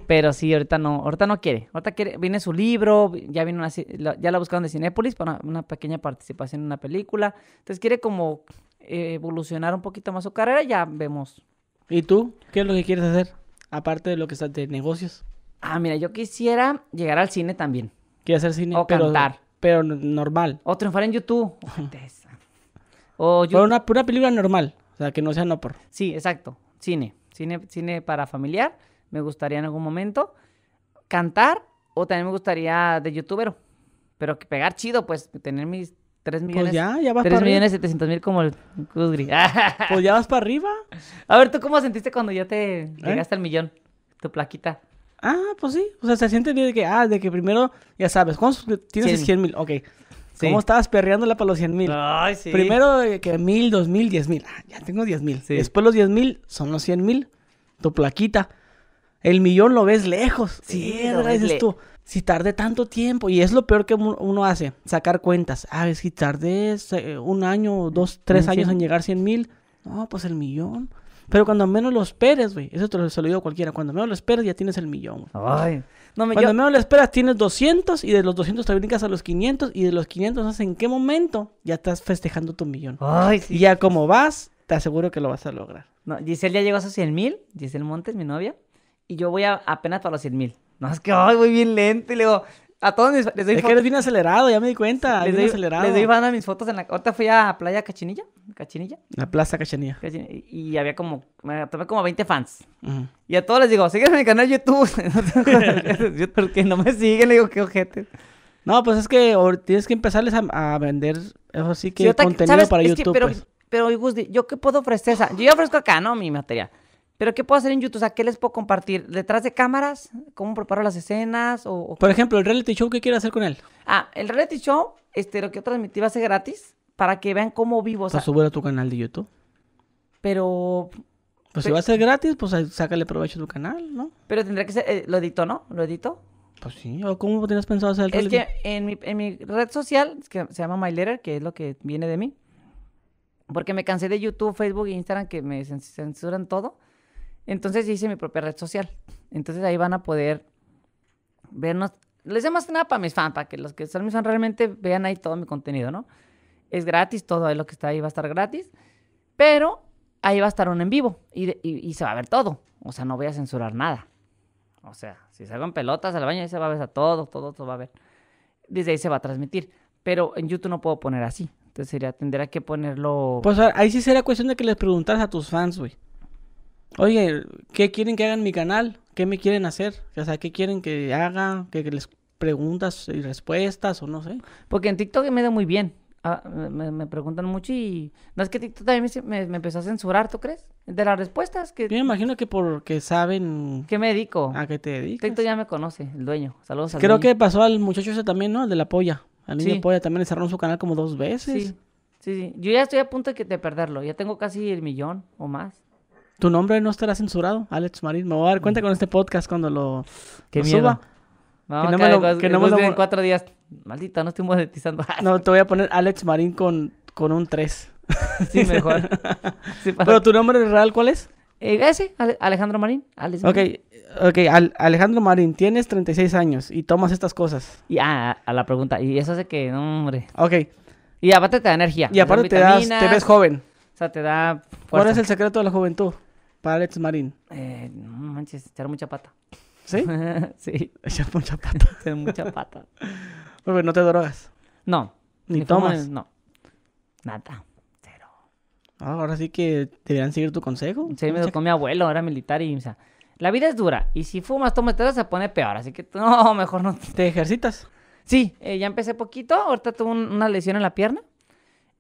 Pero sí, ahorita no, ahorita no quiere. Ahorita quiere, viene su libro, ya vino una, ya la buscaron de Cinépolis para una, pequeña participación en una película. Entonces quiere como eh, evolucionar un poquito más su carrera, ya vemos. ¿Y tú? ¿Qué es lo que quieres hacer? Aparte de lo que está de negocios. Ah, mira, yo quisiera llegar al cine también. Quiero hacer cine. O cantar. Pero normal. O triunfar en YouTube. o una, película normal. O sea, que no sea no por. Sí, exacto. Cine. Cine, cine para familiar me gustaría en algún momento cantar o también me gustaría de youtuber, pero que pegar chido, pues tener mis 3 pues millones. Pues ya, ya vas 3 millones 700 mil como el pues ya vas para arriba. A ver, ¿tú cómo sentiste cuando ya te ¿Eh? llegaste al millón? Tu plaquita. Ah, pues sí. O sea, se siente bien de que, ah, de que primero, ya sabes, ¿cuántos tienes? 100 mil. Ok. ¿Cómo estabas perreándola para los 100 mil? Ay, sí. Primero eh, que mil, dos mil, diez mil. Ah, ya tengo diez mil. Después los diez mil son los 100 mil. Tu plaquita. El millón lo ves lejos. Sí, tú. Si tardé tanto tiempo, y es lo peor que uno hace, sacar cuentas. Ah, si tardé un año, dos, tres años en llegar a 100 mil, no, pues el millón. Pero cuando menos lo esperes, güey. Eso te lo, se lo cualquiera. Cuando menos lo esperes, ya tienes el millón. Ay. No, cuando menos lo esperas, tienes 200 y de los 200 te brincas a los 500 y de los 500, no en qué momento, ya estás festejando tu millón. Ay, sí. Y ya como vas, te aseguro que lo vas a lograr. No, Giselle ya llegó a esos 100 mil. Giselle Montes, mi novia y yo voy a, apenas para los 100 mil. No, es que ay, voy bien lento y le digo, a todos mis, les doy Es que eres bien acelerado, ya me di cuenta. Les doy, acelerado. les doy a mis fotos en la. Ahorita fui a Playa Cachinilla. Cachinilla. La Plaza Cachinilla. y había como. Me tomé como 20 fans. Y a todos les digo, sígueme en mi canal YouTube. Porque no me siguen, le digo, qué ojete. No, pues es que tienes que empezarles a, a vender. Eso sí que contenido para YouTube. pero, pues. pero, yo qué puedo ofrecer. yo ofrezco acá, ¿no? Mi materia pero ¿qué puedo hacer en YouTube? O sea, ¿qué les puedo compartir? ¿Detrás de cámaras? ¿Cómo preparo las escenas? O, Por ejemplo, el reality show, ¿qué quiero hacer con él? Ah, el reality show, este, lo que yo transmití va a ser gratis para que vean cómo vivo. O subir a tu canal de YouTube. Pero... Pues si va a ser gratis, pues sácale provecho a tu canal, ¿no? Pero tendría que ser... Eh, lo edito, ¿no? Lo edito. Pues sí, cómo tenías pensado hacer el reality? Es que en mi, en mi red social, que se llama My Letter, que es lo que viene de mí, porque me cansé de YouTube, Facebook e Instagram que me censuran todo. Entonces hice mi propia red social. Entonces ahí van a poder vernos. Les doy nada para mis fans, para que los que son mis fans realmente vean ahí todo mi contenido, ¿no? Es gratis, todo lo que está ahí va a estar gratis. Pero ahí va a estar un en vivo y, se va a ver todo. O sea, no voy a censurar nada. O sea, si salgo en pelotas al baño, ahí se va a ver a todo, todo, todo va a ver. Desde ahí se va a transmitir. Pero en YouTube no puedo poner así. Entonces sería, tendría que ponerlo. Pues ahí sí será cuestión de que les preguntaras a tus fans, güey oye, ¿qué quieren que haga en mi canal? ¿Qué me quieren hacer? O sea, ¿qué quieren que haga? ¿Que, les preguntas y respuestas o no sé? Porque en TikTok me da muy bien. Ah, me, preguntan mucho y... No es que TikTok también me, empezó a censurar, ¿tú crees? De las respuestas que... Yo me imagino que porque saben... ¿Qué me dedico? ¿A qué te dedicas? TikTok ya me conoce, el dueño. Saludos al Creo que pasó al muchacho ese también, ¿no? El de la polla. Al niño la polla también le cerraron su canal como dos veces. Sí. sí, Yo ya estoy a punto de, que, de perderlo. Ya tengo casi el millón o más. Tu nombre no estará censurado, Alex Marín. Me voy a dar cuenta mm. con este podcast cuando lo, Qué suba. No, que no me lo, que no me lo... en cuatro días. Maldita, no estoy monetizando. no, te voy a poner Alex Marín con, con un 3. sí, mejor. Pero tu nombre real, ¿cuál es? Eh, ese, Alejandro Marín. Alex Marín. Ok, Alejandro Marín, tienes 36 años y tomas estas cosas. Y ah, a la pregunta, y eso hace que, no, hombre. Ok. Y aparte te da energía. Y aparte te, te ves joven. O sea, te da. ¿Cuál es el secreto de la juventud? para Alex Marín? Eh, no manches, echar mucha pata. ¿Sí? sí. Echar mucha pata. echar mucha pata. Porque no te drogas. No. Ni, tomas. no. Nada. Cero. Ah, ahora sí que deberían seguir tu consejo. Sí, me tocó mi abuelo, era militar y, o sea, la vida es dura. Y si fumas, tomas, te se pone peor. Así que, no, mejor no. ¿Te ejercitas? Sí, eh, ya empecé poquito. Ahorita tuve una lesión en la pierna.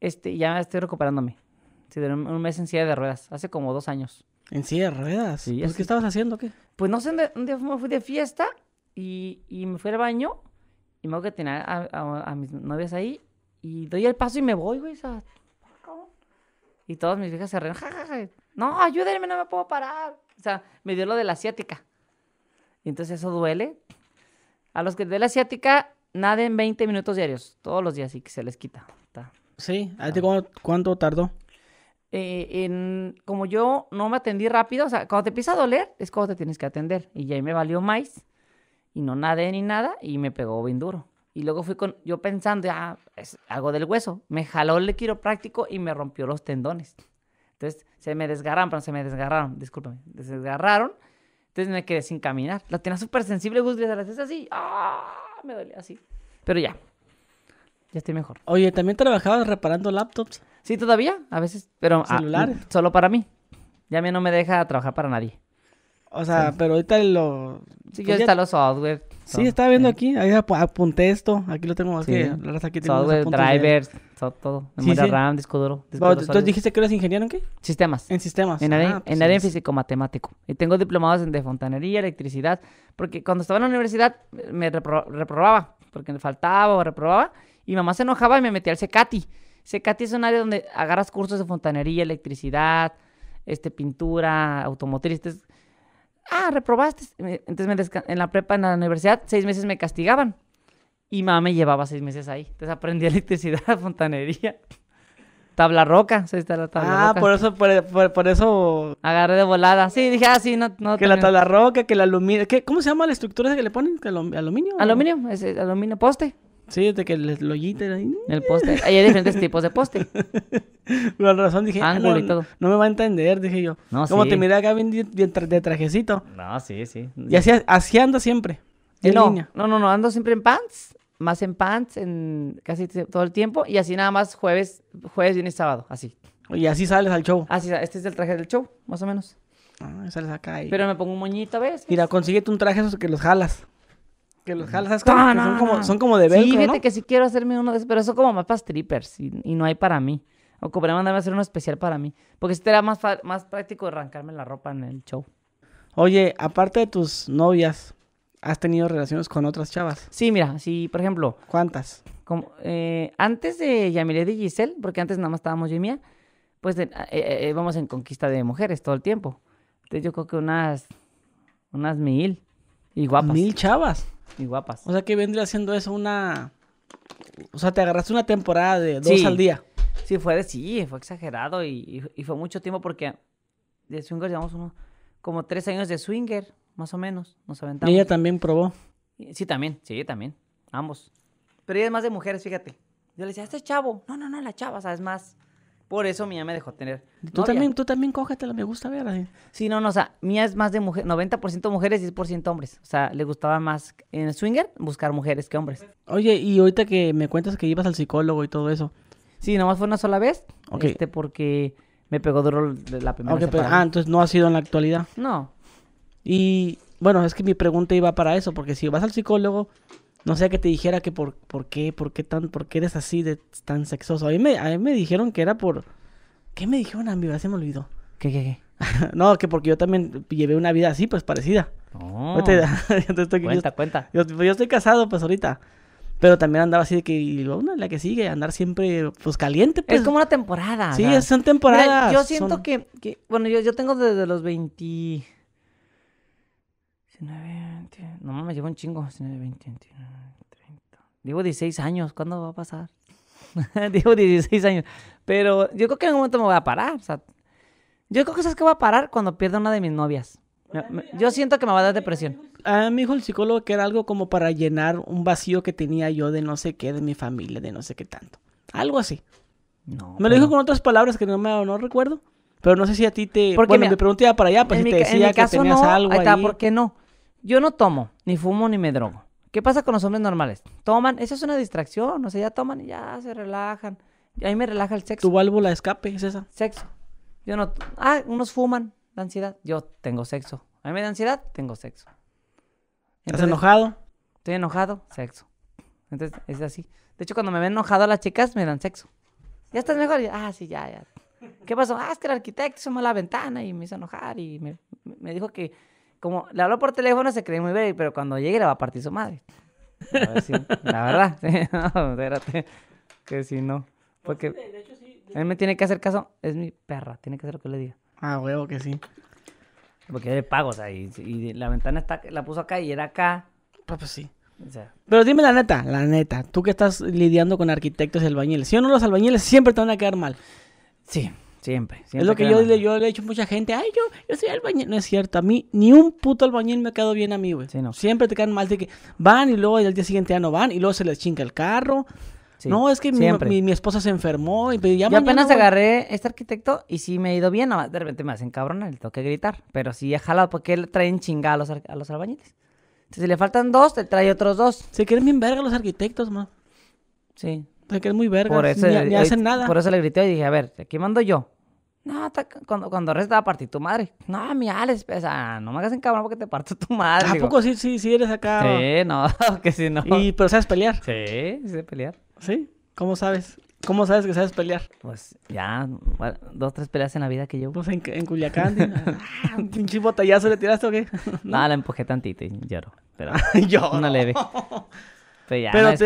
Este, ya estoy recuperándome. Sí, un mes en silla de ruedas. Hace como dos años. ¿En verdad? ¿Pues ¿Qué estabas haciendo? ¿Qué? Pues no sé, un día me fui de fiesta y, y me fui al baño y me voy a tener a, mis novias ahí y doy el paso y me voy, güey. Y todas mis viejas se reían jajaja. No, ayúdenme, no me puedo parar. O sea, me dio lo de la asiática. Y entonces eso duele. A los que de la asiática, Naden 20 minutos diarios. Todos los días y que se les quita. sí. Ah. cuánto tardó? Eh, en, como yo no me atendí rápido, o sea, cuando te empieza a doler es cuando te tienes que atender. Y ahí me valió más y no nadé ni nada y me pegó bien duro. Y luego fui con, yo pensando, ah, es algo del hueso. Me jaló el quiropráctico y me rompió los tendones. Entonces se me desgarraron, pero se me desgarraron, discúlpame, se desgarraron. Entonces me quedé sin caminar. La tenía súper sensible, Gus es así. ¡Ah! Me dolía así. Pero ya, ya estoy mejor. Oye, ¿también trabajabas reparando laptops? Sí, todavía, a veces, pero ah, solo para mí. Ya a mí no me deja trabajar para nadie. O sea, pero ahorita lo... Sí, pues yo los software. Sí, estaba viendo aquí, ahí apunté esto, aquí lo tengo, más que... software, drivers, todo, memoria RAM, disco duro. dijiste que eres ingeniero en qué? Sistemas. En sistemas. En área, ah, pues en, físico matemático. Y tengo diplomados en de fontanería, electricidad, porque cuando estaba en la universidad eh, me reprobaba, porque me faltaba o reprobaba, y mamá se enojaba y me metía al secati Secati es un área donde agarras cursos de fontanería, electricidad, este, pintura, automotriz. ah, reprobaste. Entonces en la prepa, en la universidad, seis meses me castigaban. Y mamá me llevaba seis meses ahí. Entonces aprendí electricidad, fontanería. Tabla roca, ah, por eso, por, eso. Agarré de volada. Sí, dije, ah, sí, no. que la tabla roca, que el aluminio. ¿Qué, ¿Cómo se llama la estructura que le ponen? ¿Aluminio? Aluminio, es, aluminio, poste. Sí, desde que el lollita ahí. El póster. Hay diferentes tipos de póster. La razón dije, ah, no, me va a entender, dije yo. No, Como te miré acá bien, de trajecito. No, sí, sí. Y así, así ando siempre. no, no, no, ando siempre en pants. Más en pants, en casi todo el tiempo. Y así nada más jueves, jueves, viernes, sábado, así. Y así sales al show. Así, este es el traje del show, más o menos. Ah, sales acá y... Pero me pongo un moñito, ¿ves? Mira, consíguete un traje esos que los jalas. Que los jalas, ¿sabes? son, como, son como de velcro, Sí, fíjate que sí quiero hacerme uno de esos, pero son como mapas trippers y, no hay para mí. O como mandarme a hacer uno especial para mí. Porque te era más, más práctico arrancarme la ropa en el show. Oye, aparte de tus novias, ¿has tenido relaciones con otras chavas? Sí, mira, sí, por ejemplo. ¿Cuántas? Como, eh, antes de Yamilet y Giselle, porque antes nada más estábamos yo y mía, pues vamos eh, eh, en conquista de mujeres todo el tiempo. Entonces yo creo que unas, unas mil y guapas. ¿Mil chavas? Y guapas. O sea, que vendría haciendo eso una... O sea, te agarraste una temporada de dos al día. Sí, fue de sí, fue exagerado y, fue mucho tiempo porque de swinger llevamos como tres años de swinger, más o menos. Nos aventamos. ¿Y ella también probó? Sí, también, sí, ella también. Ambos. Pero ella es más de mujeres, fíjate. Yo le decía, este chavo. No, no, no, la chava, ¿sabes más? Por eso Mía me dejó tener. Tú también, tú también cógetela, me gusta ver. ¿eh? Sí, no, no, o sea, Mía es más de mujer, 90% mujeres y 10% hombres. O sea, le gustaba más en swinger buscar mujeres que hombres. Oye, y ahorita que me cuentas que ibas al psicólogo y todo eso. Sí, nomás fue una sola vez. Ok. Este, porque me pegó duro la primera okay, Ah, entonces no ha sido en la actualidad. No. Y bueno, es que mi pregunta iba para eso, porque si vas al psicólogo, no sé que te dijera que por, por qué, por qué tan, por qué eres así de tan sexoso. A mí me, a mí me dijeron que era por. ¿Qué me dijeron a mí? Se me olvidó. ¿Qué, qué, no, que porque yo también llevé una vida así, pues parecida. Oh. No. yo cuenta, pues, yo, estoy casado, pues ahorita. Pero también andaba así de que, y la que sigue, andar siempre, pues caliente. Pues. Es como una temporada. Sí, son temporadas. yo siento que, bueno, yo, yo tengo desde los 20. 19, no me llevo un chingo. Digo 20, 30. 16 años. ¿Cuándo va a pasar? Digo 16 años. Pero yo creo que en algún momento me voy a parar. yo creo que sabes que voy a parar cuando pierda una de mis novias. Yo siento que me va a dar depresión. A mi hijo dijo el psicólogo que era algo como para llenar un vacío que tenía yo de no sé qué, de mi familia, de no sé qué tanto. Algo así. No. Me lo dijo con otras palabras que no me no recuerdo, pero no sé si a ti te Porque bueno, me pregunté para allá, pues si te decía que tenías algo ahí. Está, ahí. ¿Por qué no? Yo no tomo, ni fumo, ni me drogo. ¿Qué pasa con los hombres normales? Toman, eso es una distracción, o sea, ya toman y ya se relajan. A mí me relaja el sexo. Tu válvula de escape es esa. Sexo. Yo no. Ah, unos fuman, la ansiedad. Yo tengo sexo. A mí me da ansiedad, tengo sexo. ¿Estás enojado? Estoy enojado, sexo. Entonces, es así. De hecho, cuando me ven enojado a las chicas, me dan sexo. ¿Ya estás mejor? Ah, sí, ya, ya. ¿Qué pasó? Ah, es que el arquitecto hizo la ventana y me hizo enojar y me dijo que como le habló por teléfono, se cree muy bello, pero cuando llegue le va a partir su madre. la verdad, sí, espérate, que si no. Porque de hecho, él me tiene que hacer caso, es mi perra, tiene que hacer lo que le diga. Ah, huevo que sí. Porque de pagos pago, o sea, y, la ventana está, la puso acá y era acá. Ah, pues, sí. pero dime la neta, la neta, tú que estás lidiando con arquitectos y albañiles, si o no los albañiles siempre te van a quedar mal. Sí. Siempre, siempre. Es lo que yo, le, yo he dicho a mucha gente, ay, yo, yo soy albañil. No es cierto, a mí ni un puto albañil me ha quedado bien a mí, güey. Siempre te quedan mal de que van y luego al día siguiente ya no van y luego se les chinga el carro. no, es que mi, mi, esposa se enfermó y pues ya Yo apenas agarré este arquitecto y sí me ha ido bien, de repente me hacen cabrón, le que gritar, pero sí he jalado porque le traen chingada a los, a albañiles. si le faltan dos, te trae otros dos. Se quieren bien verga los arquitectos, más Sí. Se creen muy verga. Por eso, hacen nada. Por eso le grité y dije, a ver, aquí mando yo. No, cuando, cuando resta a partir tu madre. No, mi Alex, o sea, no me hagas en cabrón porque te parto tu madre. ¿A, poco sí, sí, sí eres acá? Sí, no, que sí, no. ¿Y pero sabes pelear? Sí, sé pelear. ¿Sí? ¿Cómo sabes? ¿Cómo sabes que sabes pelear? Pues ya, dos, tres peleas en la vida que yo. Pues en, Culiacán, ah, un pinche botallazo le tiraste o qué? no, la empujé tantito y lloro. Pero yo. Una leve. Pues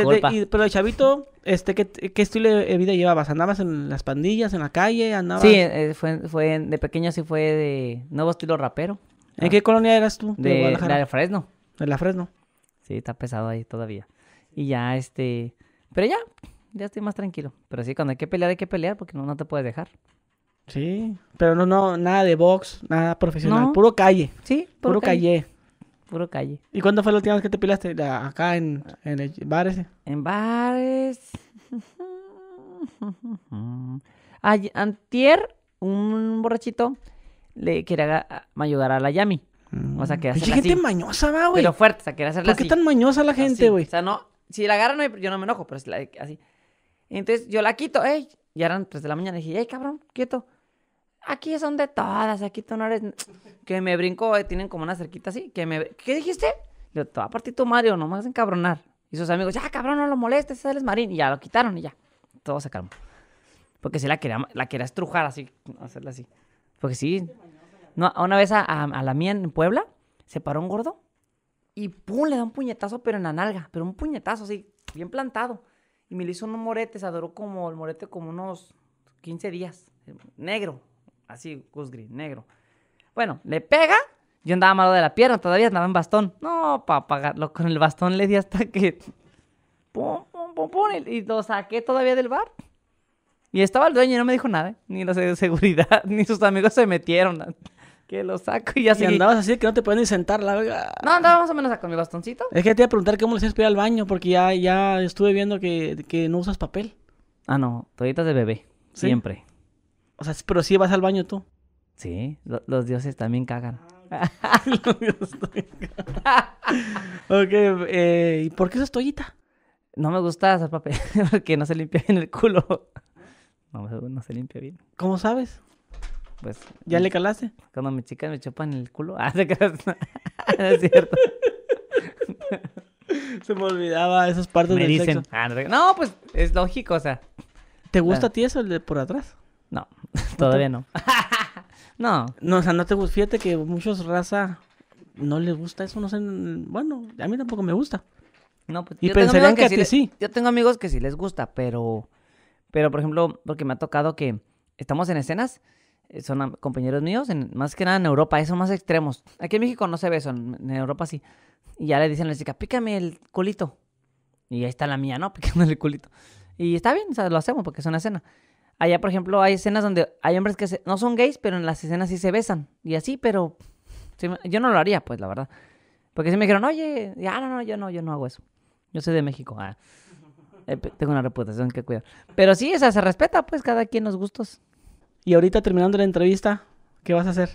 pero, chavito, este, ¿qué, estilo de vida llevabas? ¿Andabas en las pandillas, en la calle? Andabas... Sí, eh, fue, de pequeño sí fue de nuevo estilo rapero. ¿En qué ah. colonia eras tú? De, la de Fresno. De la Fresno. Sí, está pesado ahí todavía. Y ya, este... Pero ya, ya estoy más tranquilo. Pero sí, cuando hay que pelear, hay que pelear porque no, no te puedes dejar. Sí, pero no, no, nada de box, nada profesional, puro calle. Sí, puro, calle puro calle. ¿Y cuándo fue la última vez que te pilaste? Acá en, en el En bares. Ay, antier, un borrachito le quería ayudar a la Yami. O sea, que mm. hacer gente mañosa, va, güey. Pero fuerte, o sea, quería hacerla ¿Por qué tan mañosa la gente, güey? O sea, no, si la agarran, yo no me enojo, pero así. Entonces yo la quito, ey, y eran 3 de la mañana. Y dije, ey, cabrón, quieto. Aquí son de todas, aquí tú no eres. Que me brinco, eh, tienen como una cerquita así. Que me... ¿Qué dijiste? Le digo, te a partir tu Mario, no me encabronar. Y sus amigos, ya cabrón, no lo molestes, ese es Marín. Y ya lo quitaron y ya. Todo se calmó. Porque sí la quería, la quería estrujar así, hacerla así. Porque sí. una vez a, la mía en Puebla, se paró un gordo y pum, le da un puñetazo, pero en la nalga, pero un puñetazo así, bien plantado. Y me le hizo un morete, se adoró como el morete como unos 15 días, negro, Así, Gus negro. Bueno, le pega. Yo andaba malo de la pierna, todavía andaba en bastón. No, para pagarlo con el bastón le di hasta que. Pum, pum, pum, pum, y lo saqué todavía del bar. Y estaba el dueño y no me dijo nada, ¿eh? ni la seguridad, ni sus amigos se metieron. Que lo saco y ya se. Y andabas así que no te pueden ni sentar, la verga. No, andaba más o menos con mi bastoncito. Es que te iba a preguntar cómo le hacías para al baño, porque ya, ya estuve viendo que, no usas papel. Ah, no, toallitas de bebé, siempre. O sea, pero sí vas al baño tú. Sí, los dioses también cagan. los dioses ok, eh, ¿y por qué esa toallita? No me gusta hacer papel porque no se limpia bien el culo. No, no se limpia bien. ¿Cómo sabes? Pues. ¿Ya mm, le calaste? Cuando mis chicas me chupan el culo. Ah, se no es cierto. se me olvidaba esas partes me del dicen, sexo. Ah, no, pues es lógico, o sea. ¿Te gusta ah. a ti eso, el de por atrás? No, todavía no. no. No, o sea, no te gusta. Fíjate que muchos raza no les gusta eso, no sé. Bueno, a mí tampoco me gusta. No, pues, y pensarían que, que sí, Yo tengo amigos que sí les gusta, pero. Pero, por ejemplo, porque me ha tocado que estamos en escenas, eh, son compañeros míos, en, más que nada en Europa, esos más extremos. Aquí en México no se ve eso, en Europa sí. Y ya le dicen a la chica, pícame el culito. Y ahí está la mía, ¿no? Pícame el culito. Y está bien, o sea, lo hacemos porque es una escena. Allá, por ejemplo, hay escenas donde hay hombres que no son gays, pero en las escenas sí se besan. Y así, pero yo no lo haría, pues, la verdad. Porque si me dijeron, oye, ya, no, no, yo no, yo no hago eso. Yo soy de México. Ah, eh, tengo una reputación que cuidar. Pero sí, o sea, se respeta, pues, cada quien los gustos. Y ahorita terminando la entrevista, ¿qué vas a hacer?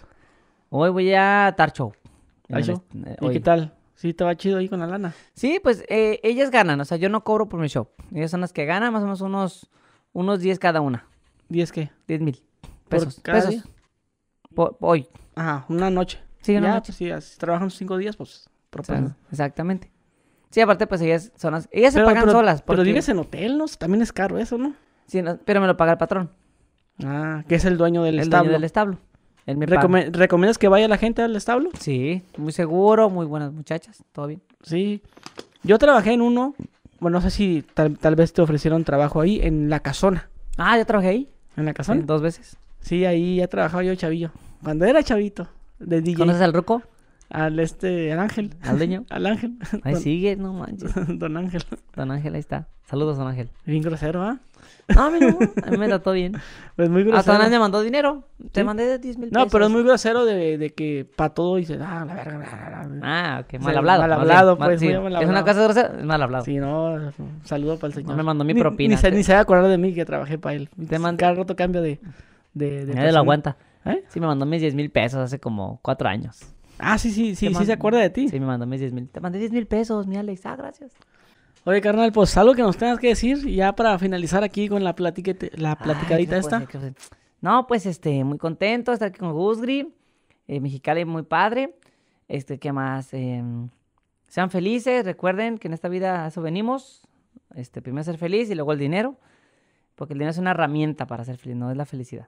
Hoy voy a Tarcho. show. Eh, ¿Y qué tal? Sí, te va chido ahí con la lana. Sí, pues eh, ellas ganan, o sea, yo no cobro por mi show. Ellas son las que ganan, más o menos unos unos 10 cada una. ¿10 qué? 10 mil pesos. cada pesos. Día? hoy. Ajá, una noche. Sí, una noche. si pues, trabajan 5 días, pues Exactamente. Sí, aparte, pues ellas son las... Ellas se pagan solas. Pero vives en hotel, ¿no? También es caro eso, ¿no? Sí, pero me lo paga el patrón. Ah, que es el dueño del el establo. Dueño del establo. ¿Recomiendas que vaya la gente al establo? Sí, muy seguro, muy buenas muchachas, todo bien. Sí. Yo trabajé en uno bueno, no sé si tal, vez te ofrecieron trabajo ahí, en La Casona. Ah, ya trabajé ahí. ¿En La Casona? dos veces. Sí, ahí ya trabajaba yo, chavillo. Cuando era chavito, de DJ. ¿Conoces al Ruco? Al este, al ángel. ¿Al dueño? al ángel. Ahí sigue, no manches. Don Ángel. Don Ángel, ahí está. Saludos, don Ángel. Bien grosero, ¿ah? No, a mí no. A mí me trató bien. Pues muy grosero. Hasta nadie me mandó dinero. Te mandé 10 mil pesos. No, pero es muy grosero de, de que pa' todo dice, ah, la verga, Ah, que mal hablado. Mal hablado, pues. Sí, Es una casa grosera, mal hablado. Sí, no, saludo para el señor. No me mandó mi propina. Ni, se, ni se va a acordar de mí que trabajé para él. Te Cada rato cambio de. de, de, de aguanta. ¿Eh? Sí, me mandó mis 10 mil pesos hace como cuatro años. Ah, sí, sí, sí, sí se acuerda de ti. Sí, me mandó mis 10 mil. Te mandé 10 mil pesos, mi Alex. Ah, gracias. Oye, carnal, pues algo que nos tengas que decir ya para finalizar aquí con la, la platicadita esta. no, pues este, muy contento de estar aquí con Gusgri. Eh, Mexicali, muy padre. Este, ¿qué más? Em, sean felices, recuerden que en esta vida a eso venimos. Este, primero ser feliz y luego el dinero. Porque el dinero es una herramienta para ser feliz, no es la felicidad.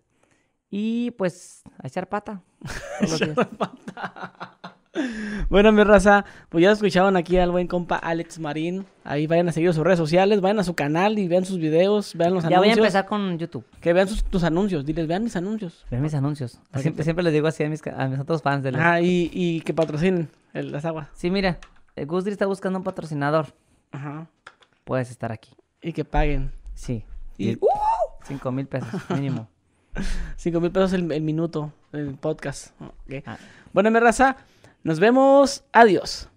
Y pues a echar pata. bueno, mi raza, pues ya escuchaban aquí al buen compa Alex Marín. Ahí vayan a seguir sus redes sociales, vayan a su canal y vean sus videos, vean los anuncios. Ya voy a empezar con YouTube. Que vean sus, tus anuncios, diles, vean mis anuncios. Vean mis anuncios. Siempre, siempre les digo así a mis, a otros fans. De la Ah, y, que patrocinen las aguas. Sí, mira, eh, Gusdri está buscando un patrocinador. Ajá. Puedes estar aquí. Y que paguen. Sí. Y... ¡uh! Cinco mil pesos mínimo. 5 mil pesos el, minuto, el podcast. Ah. Bueno, mi raza, nos vemos. Adiós.